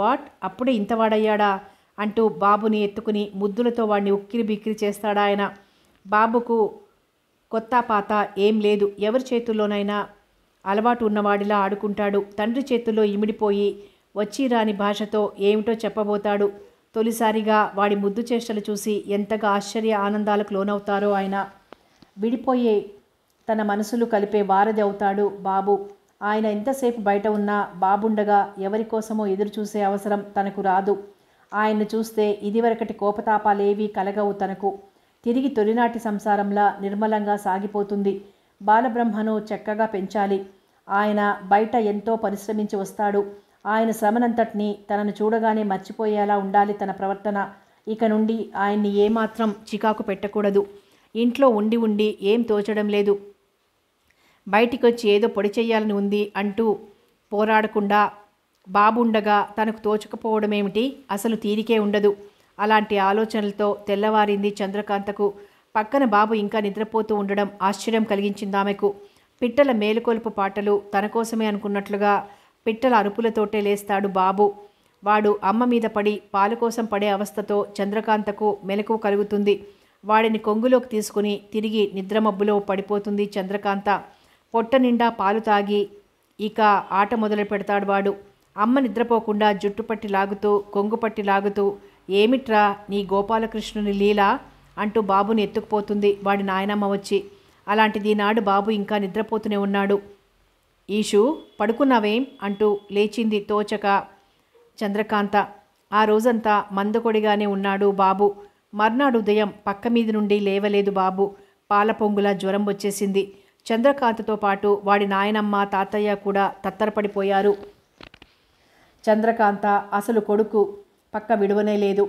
వాట్ అప్పుడే ఇంతవాడయ్యాడా అంటూ బాబుని ఎత్తుకుని ముద్దులతో వాడిని ఉక్కిరి బిక్కిరి చేస్తాడా ఆయన బాబుకు కొత్త పాత ఏం లేదు ఎవరి చేతుల్లోనైనా అలవాటు ఉన్నవాడిలా ఆడుకుంటాడు తండ్రి చేతుల్లో ఇమిడిపోయి వచ్చి రాని భాషతో ఏమిటో చెప్పబోతాడు తొలిసారిగా వాడి ముద్దు చేష్టలు చూసి ఎంతగా ఆశ్చర్య ఆనందాలకు లోనవుతారో ఆయన విడిపోయే తన మనసులు కలిపే వారధి అవుతాడు బాబు ఆయన ఎంతసేపు బయట ఉన్నా బాబుండగా ఎవరి కోసమో ఎదురు చూసే అవసరం తనకు రాదు ఆయన చూస్తే ఇదివరకటి కోపతాపాలేవీ కలగవు తనకు తిరిగి తొలినాటి సంసారంలా నిర్మలంగా సాగిపోతుంది బాలబ్రహ్మను చక్కగా పెంచాలి ఆయన బయట ఎంతో పరిశ్రమించి వస్తాడు ఆయన శ్రమనంతటిని తనను చూడగానే మర్చిపోయేలా ఉండాలి తన ప్రవర్తన ఇక నుండి ఆయన్ని ఏమాత్రం చికాకు పెట్టకూడదు ఇంట్లో ఉండి ఉండి ఏం తోచడం లేదు బయటికి వచ్చి ఏదో పొడి చేయాలని ఉంది అంటూ పోరాడకుండా బాబుండగా తనకు తోచకపోవడమేమిటి అసలు తీరికే ఉండదు అలాంటి ఆలోచనలతో తెల్లవారింది చంద్రకాంతకు పక్కన బాబు ఇంకా నిద్రపోతూ ఉండడం ఆశ్చర్యం కలిగించింది ఆమెకు పిట్టల మేలుకొలుపు పాటలు తన కోసమే అనుకున్నట్లుగా పిట్టల అరుపులతోటే లేస్తాడు బాబు వాడు అమ్మ మీద పడి పాలు కోసం పడే అవస్థతో చంద్రకాంతకు మెలకు కలుగుతుంది వాడిని కొంగులోకి తీసుకుని తిరిగి నిద్రమబ్బులో పడిపోతుంది చంద్రకాంత పొట్ట నిండా పాలు తాగి ఇక ఆట మొదలు పెడతాడు వాడు అమ్మ నిద్రపోకుండా జుట్టు పట్టి లాగుతూ కొంగు పట్టి లాగుతూ ఏమిట్రా నీ గోపాలకృష్ణుని లీలా అంటూ బాబుని ఎత్తుకుపోతుంది వాడి నాయనమ్మ వచ్చి అలాంటిది నాడు బాబు ఇంకా నిద్రపోతూనే ఉన్నాడు ఈషు పడుకున్నావేం అంటూ లేచింది తోచక చంద్రకాంత ఆ రోజంతా మందకొడిగానే ఉన్నాడు బాబు మర్నాడు ఉదయం పక్క మీద నుండి లేవలేదు బాబు పాల పొంగుల జ్వరం వచ్చేసింది చంద్రకాంతతో పాటు వాడి నాయనమ్మ తాతయ్య కూడా తత్తరపడిపోయారు చంద్రకాంత అసలు కొడుకు పక్క విడువనే లేదు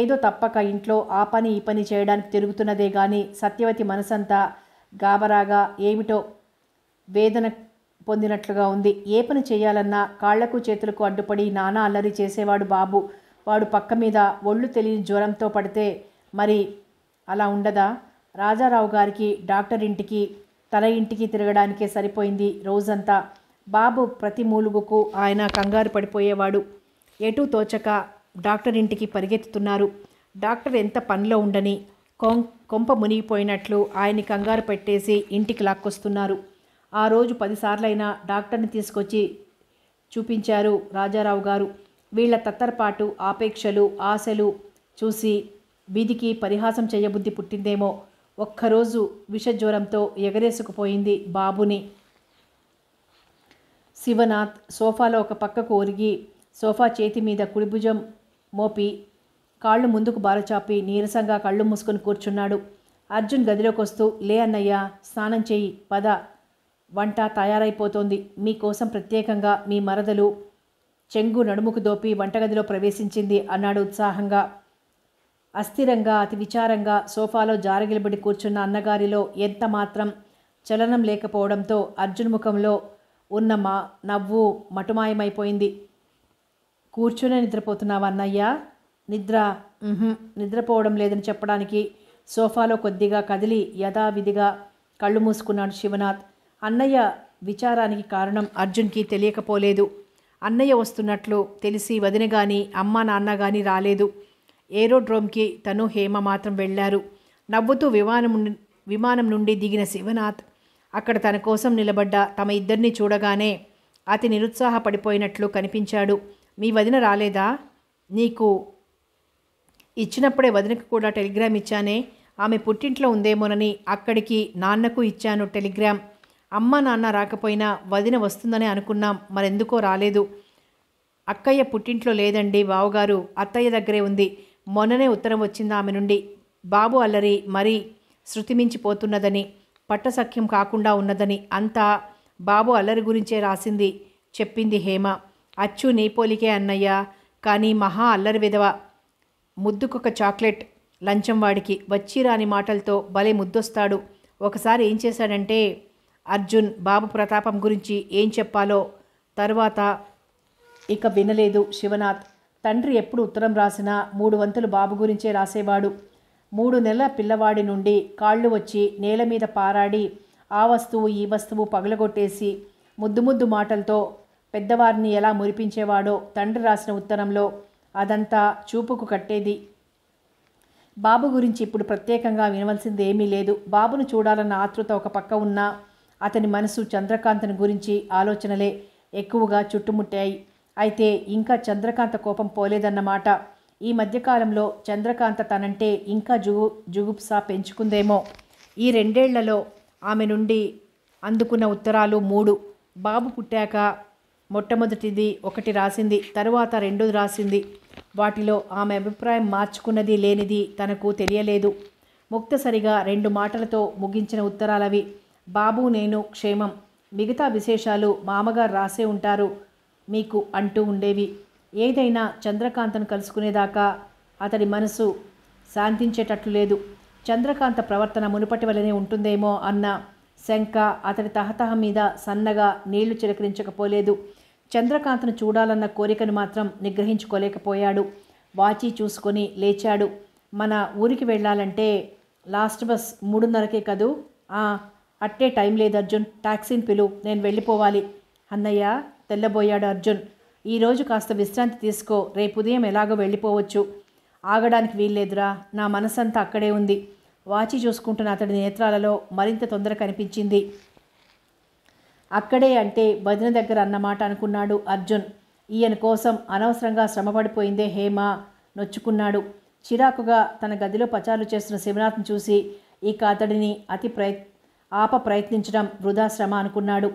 ఏదో తప్పక ఇంట్లో ఆ పని ఈ పని చేయడానికి తిరుగుతున్నదే కానీ సత్యవతి మనసంతా గాబరాగా ఏమిటో వేదన పొందినట్లుగా ఉంది ఏ పని చేయాలన్నా కాళ్లకు చేతులకు అడ్డుపడి నానా అల్లరి చేసేవాడు బాబు వాడు పక్క మీద ఒళ్ళు తెలియని జ్వరంతో పడితే మరి అలా ఉండదా రాజారావు గారికి డాక్టర్ ఇంటికి తన ఇంటికి తిరగడానికే సరిపోయింది రోజంతా బాబు ప్రతి మూలుగుకు ఆయన కంగారు పడిపోయేవాడు ఎటు తోచక డాక్టర్ ఇంటికి పరిగెత్తుతున్నారు డాక్టర్ ఎంత పనిలో ఉండని కొం కొంప మునిగిపోయినట్లు ఆయన్ని కంగారు పెట్టేసి ఇంటికి లాక్కొస్తున్నారు ఆ రోజు పదిసార్లైనా డాక్టర్ని తీసుకొచ్చి చూపించారు రాజారావు గారు వీళ్ల తత్తరపాటు ఆపేక్షలు ఆశలు చూసి వీధికి పరిహాసం చేయబుద్ధి పుట్టిందేమో ఒక్కరోజు విషజ్వరంతో ఎగరేసుకుపోయింది బాబుని శివనాథ్ సోఫాలో ఒక పక్కకు ఒరిగి సోఫా చేతి మీద కుడిభుజం మోపి కాళ్ళు ముందుకు బారచాపి నీరసంగా కళ్ళు మూసుకొని కూర్చున్నాడు అర్జున్ గదిలోకి వస్తూ లే అన్నయ్య స్నానం చేయి పద వంట తయారైపోతోంది మీకోసం ప్రత్యేకంగా మీ మరదలు చెంగు నడుముకు దోపి వంటగదిలో ప్రవేశించింది అన్నాడు ఉత్సాహంగా అస్థిరంగా అతి విచారంగా సోఫాలో జారగిలబడి కూర్చున్న అన్నగారిలో ఎంత మాత్రం చలనం లేకపోవడంతో అర్జున్ ముఖంలో ఉన్న మా నవ్వు మటుమాయమైపోయింది కూర్చునే నిద్రపోతున్నావా అన్నయ్యా నిద్ర నిద్రపోవడం లేదని చెప్పడానికి సోఫాలో కొద్దిగా కదిలి యథావిధిగా కళ్ళు మూసుకున్నాడు శివనాథ్ అన్నయ్య విచారానికి కారణం అర్జున్కి తెలియకపోలేదు అన్నయ్య వస్తున్నట్లు తెలిసి వదిన కానీ అమ్మ నాన్న కానీ రాలేదు ఏరోడ్రోమ్కి తను హేమ మాత్రం వెళ్ళారు నవ్వుతూ విమానం విమానం నుండి దిగిన శివనాథ్ అక్కడ తన కోసం నిలబడ్డ తమ ఇద్దరిని చూడగానే అతి నిరుత్సాహపడిపోయినట్లు కనిపించాడు మీ వదిన రాలేదా నీకు ఇచ్చినప్పుడే వదినకు కూడా టెలిగ్రామ్ ఇచ్చానే ఆమె పుట్టింట్లో ఉందేమోనని అక్కడికి నాన్నకు ఇచ్చాను టెలిగ్రామ్ అమ్మ నాన్న రాకపోయినా వదిన వస్తుందని అనుకున్నాం మరెందుకో రాలేదు అక్కయ్య పుట్టింట్లో లేదండి బావగారు అత్తయ్య దగ్గరే ఉంది మొన్ననే ఉత్తరం వచ్చింది ఆమె నుండి బాబు అల్లరి మరీ శృతిమించిపోతున్నదని పట్టసఖ్యం కాకుండా ఉన్నదని అంతా బాబు అల్లరి గురించే రాసింది చెప్పింది హేమ అచ్చు నీపోలికే అన్నయ్య కానీ మహా అల్లరి విధవ ముద్దుకొక చాక్లెట్ లంచం వాడికి వచ్చిరాని మాటలతో భలే ముద్దొస్తాడు ఒకసారి ఏం చేశాడంటే అర్జున్ బాబు ప్రతాపం గురించి ఏం చెప్పాలో తర్వాత ఇక వినలేదు శివనాథ్ తండ్రి ఎప్పుడు ఉత్తరం రాసినా మూడు వంతులు బాబు గురించే రాసేవాడు మూడు నెలల పిల్లవాడి నుండి కాళ్ళు వచ్చి నేల మీద పారాడి ఆ వస్తువు ఈ వస్తువు పగలగొట్టేసి ముద్దు ముద్దు మాటలతో పెద్దవారిని ఎలా మురిపించేవాడో తండ్రి రాసిన ఉత్తరంలో అదంతా చూపుకు కట్టేది బాబు గురించి ఇప్పుడు ప్రత్యేకంగా వినవలసింది ఏమీ లేదు బాబును చూడాలన్న ఆతృత ఒక పక్క ఉన్నా అతని మనసు చంద్రకాంతను గురించి ఆలోచనలే ఎక్కువగా చుట్టుముట్టాయి అయితే ఇంకా చంద్రకాంత కోపం పోలేదన్నమాట ఈ మధ్యకాలంలో చంద్రకాంత తనంటే ఇంకా జుగు జుగుప్సా పెంచుకుందేమో ఈ రెండేళ్లలో ఆమె నుండి అందుకున్న ఉత్తరాలు మూడు బాబు పుట్టాక మొట్టమొదటిది ఒకటి రాసింది తరువాత రెండు రాసింది వాటిలో ఆమె అభిప్రాయం మార్చుకున్నది లేనిది తనకు తెలియలేదు ముక్తసరిగా రెండు మాటలతో ముగించిన ఉత్తరాలవి బాబు నేను క్షేమం మిగతా విశేషాలు మామగారు రాసే ఉంటారు మీకు అంటూ ఉండేవి ఏదైనా చంద్రకాంతను కలుసుకునేదాకా అతడి మనసు శాంతించేటట్లు లేదు చంద్రకాంత ప్రవర్తన మునుపటి వలనే ఉంటుందేమో అన్న శంక అతడి తహతహ మీద సన్నగా నీళ్లు చిలకరించకపోలేదు చంద్రకాంతను చూడాలన్న కోరికను మాత్రం నిగ్రహించుకోలేకపోయాడు వాచి చూసుకొని లేచాడు మన ఊరికి వెళ్ళాలంటే లాస్ట్ బస్ మూడున్నరకే కదూ అట్టే టైం లేదు అర్జున్ టాక్సీని పిలు నేను వెళ్ళిపోవాలి అన్నయ్య తెల్లబోయాడు అర్జున్ ఈరోజు కాస్త విశ్రాంతి తీసుకో రేపు ఉదయం ఎలాగో వెళ్ళిపోవచ్చు ఆగడానికి వీల్లేదురా నా మనసంతా అక్కడే ఉంది వాచి చూసుకుంటున్న అతడి నేత్రాలలో మరింత తొందర కనిపించింది అక్కడే అంటే భజన దగ్గర అన్నమాట అనుకున్నాడు అర్జున్ ఈయన కోసం అనవసరంగా శ్రమపడిపోయిందే హేమ నొచ్చుకున్నాడు చిరాకుగా తన గదిలో పచారులు చేస్తున్న శివనాథ్ని చూసి ఇక అతడిని అతి ప్రయత్ ఆప ప్రయత్నించడం వృధా శ్రమ అనుకున్నాడు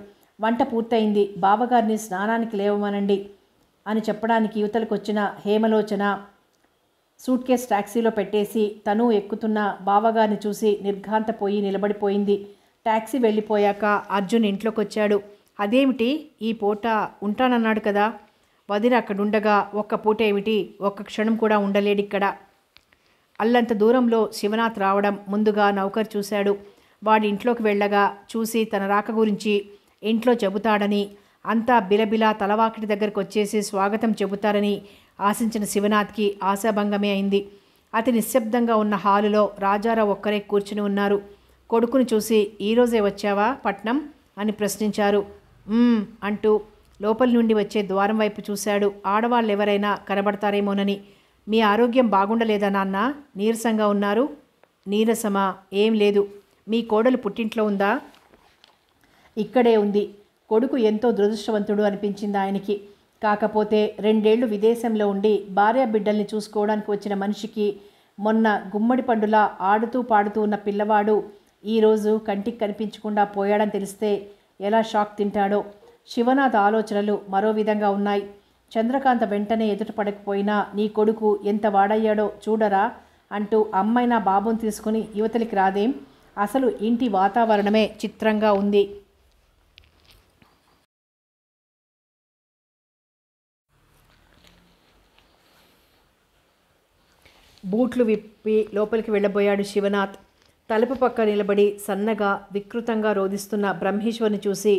వంట పూర్తయింది బావగారిని స్నానానికి లేవమనండి అని చెప్పడానికి యువతలకు వచ్చిన హేమలోచన సూట్ కేస్ ట్యాక్సీలో పెట్టేసి తను ఎక్కుతున్న బావగారిని చూసి నిర్ఘాంతపోయి నిలబడిపోయింది ట్యాక్సీ వెళ్ళిపోయాక అర్జున్ ఇంట్లోకి వచ్చాడు అదేమిటి ఈ పూట ఉంటానన్నాడు కదా వదిన అక్కడుండగా ఒక్క పూట ఏమిటి ఒక్క క్షణం కూడా ఉండలేడిక్కడ అల్లంత దూరంలో శివనాథ్ రావడం ముందుగా నౌకర్ చూశాడు వాడి ఇంట్లోకి వెళ్ళగా చూసి తన రాక గురించి ఇంట్లో చెబుతాడని అంతా బిలబిలా తలవాకిటి దగ్గరకు వచ్చేసి స్వాగతం చెబుతారని ఆశించిన శివనాథ్కి ఆశాభంగమే అయింది అతి నిశ్శబ్దంగా ఉన్న హాలులో రాజారావు ఒక్కరే కూర్చుని ఉన్నారు కొడుకును చూసి ఈరోజే వచ్చావా పట్నం అని ప్రశ్నించారు అంటూ లోపలి నుండి వచ్చే ద్వారం వైపు చూశాడు ఆడవాళ్ళు ఎవరైనా కనబడతారేమోనని మీ ఆరోగ్యం బాగుండలేదా నాన్న నీరసంగా ఉన్నారు నీరసమా ఏం లేదు మీ కోడలు పుట్టింట్లో ఉందా ఇక్కడే ఉంది కొడుకు ఎంతో దురదృష్టవంతుడు అనిపించింది ఆయనకి కాకపోతే రెండేళ్లు విదేశంలో ఉండి భార్య బిడ్డల్ని చూసుకోవడానికి వచ్చిన మనిషికి మొన్న గుమ్మడి పండులా ఆడుతూ పాడుతూ ఉన్న పిల్లవాడు ఈరోజు కంటికి కనిపించకుండా పోయాడని తెలిస్తే ఎలా షాక్ తింటాడో శివనాథ్ ఆలోచనలు మరో విధంగా ఉన్నాయి చంద్రకాంత వెంటనే ఎదుట పడకపోయినా నీ కొడుకు ఎంత వాడయ్యాడో చూడరా అంటూ అమ్మాయి నా బాబుని తీసుకుని యువతలికి రాదేం అసలు ఇంటి వాతావరణమే చిత్రంగా ఉంది బూట్లు విప్పి లోపలికి వెళ్ళబోయాడు శివనాథ్ తలుపు పక్క నిలబడి సన్నగా వికృతంగా రోధిస్తున్న బ్రహ్మేశ్వర్ని చూసి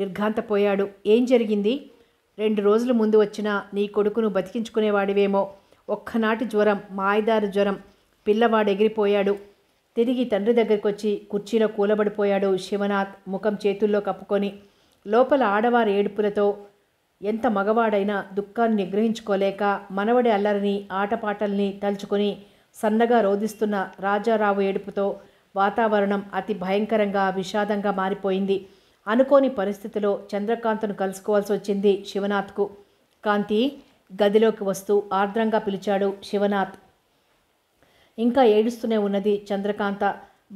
నిర్ఘాంతపోయాడు ఏం జరిగింది రెండు రోజుల ముందు వచ్చిన నీ కొడుకును బతికించుకునేవాడివేమో ఒక్కనాటి జ్వరం మాయదారు జ్వరం పిల్లవాడు ఎగిరిపోయాడు తిరిగి తండ్రి దగ్గరికి వచ్చి కుర్చీలో కూలబడిపోయాడు శివనాథ్ ముఖం చేతుల్లో కప్పుకొని లోపల ఆడవారి ఏడుపులతో ఎంత మగవాడైనా దుఃఖాన్ని నిగ్రహించుకోలేక మనవడి అల్లరిని ఆటపాటల్ని తలుచుకొని సన్నగా రోధిస్తున్న రాజారావు ఏడుపుతో వాతావరణం అతి భయంకరంగా విషాదంగా మారిపోయింది అనుకోని పరిస్థితిలో చంద్రకాంత్ను కలుసుకోవాల్సి వచ్చింది శివనాథ్కు కాంతి గదిలోకి వస్తూ ఆర్ద్రంగా పిలిచాడు శివనాథ్ ఇంకా ఏడుస్తూనే ఉన్నది చంద్రకాంత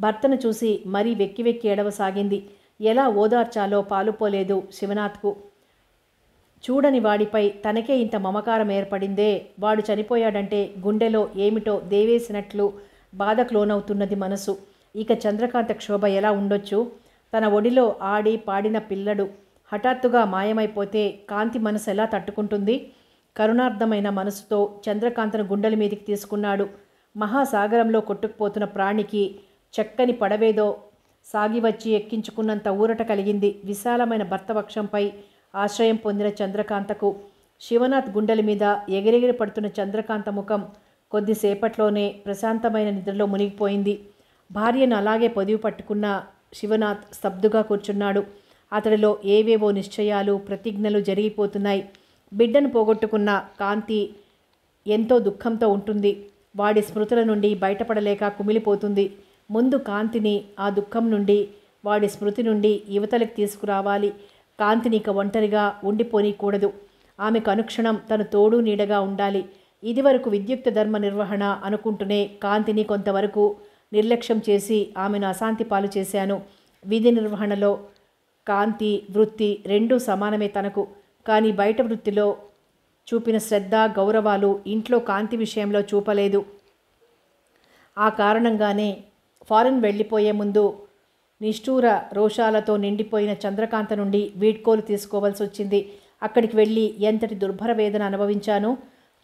భర్తను చూసి మరీ వెక్కి వెక్కి ఎడవసాగింది ఎలా ఓదార్చాలో పాలుపోలేదు శివనాథ్కు చూడని వాడిపై తనకే ఇంత మమకారం ఏర్పడిందే వాడు చనిపోయాడంటే గుండెలో ఏమిటో దేవేసినట్లు బాధకు లోనవుతున్నది మనసు ఇక చంద్రకాంత క్షోభ ఎలా ఉండొచ్చు తన ఒడిలో ఆడి పాడిన పిల్లడు హఠాత్తుగా మాయమైపోతే కాంతి మనసు ఎలా తట్టుకుంటుంది కరుణార్థమైన మనసుతో చంద్రకాంతను గుండెల మీదికి తీసుకున్నాడు మహాసాగరంలో కొట్టుకుపోతున్న ప్రాణికి చక్కని పడవేదో సాగివచ్చి ఎక్కించుకున్నంత ఊరట కలిగింది విశాలమైన భర్తవక్షంపై ఆశ్రయం పొందిన చంద్రకాంతకు శివనాథ్ గుండెల మీద ఎగిరెగిరి పడుతున్న చంద్రకాంత ముఖం కొద్దిసేపట్లోనే ప్రశాంతమైన నిద్రలో మునిగిపోయింది భార్యను అలాగే పొదివి పట్టుకున్న శివనాథ్ స్తబ్దుగా కూర్చున్నాడు అతడిలో ఏవేవో నిశ్చయాలు ప్రతిజ్ఞలు జరిగిపోతున్నాయి బిడ్డను పోగొట్టుకున్న కాంతి ఎంతో దుఃఖంతో ఉంటుంది వాడి స్మృతుల నుండి బయటపడలేక కుమిలిపోతుంది ముందు కాంతిని ఆ దుఃఖం నుండి వాడి స్మృతి నుండి యువతలకు తీసుకురావాలి కాంతిని ఇక ఒంటరిగా ఉండిపోనీకూడదు ఆమెకు అనుక్షణం తను తోడు నీడగా ఉండాలి ఇదివరకు విద్యుక్త ధర్మ నిర్వహణ అనుకుంటూనే కాంతిని కొంతవరకు నిర్లక్ష్యం చేసి ఆమెను అశాంతి పాలు చేశాను విధి నిర్వహణలో కాంతి వృత్తి రెండూ సమానమే తనకు కానీ బయట వృత్తిలో చూపిన శ్రద్ధ గౌరవాలు ఇంట్లో కాంతి విషయంలో చూపలేదు ఆ కారణంగానే ఫారెన్ వెళ్ళిపోయే ముందు నిష్ఠూర రోషాలతో నిండిపోయిన చంద్రకాంత నుండి వీడ్కోలు తీసుకోవాల్సి వచ్చింది అక్కడికి వెళ్ళి ఎంతటి దుర్భర వేదన అనుభవించాను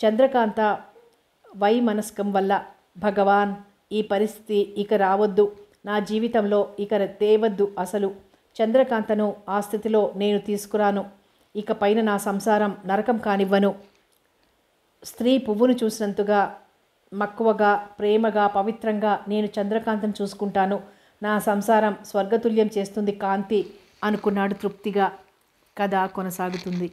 చంద్రకాంత వై మనస్కం వల్ల భగవాన్ ఈ పరిస్థితి ఇక రావద్దు నా జీవితంలో ఇక తేవద్దు అసలు చంద్రకాంతను ఆ స్థితిలో నేను తీసుకురాను ఇక పైన నా సంసారం నరకం కానివ్వను స్త్రీ పువ్వును చూసినంతగా మక్కువగా ప్రేమగా పవిత్రంగా నేను చంద్రకాంతం చూసుకుంటాను నా సంసారం స్వర్గతుల్యం చేస్తుంది కాంతి అనుకున్నాడు తృప్తిగా కథ కొనసాగుతుంది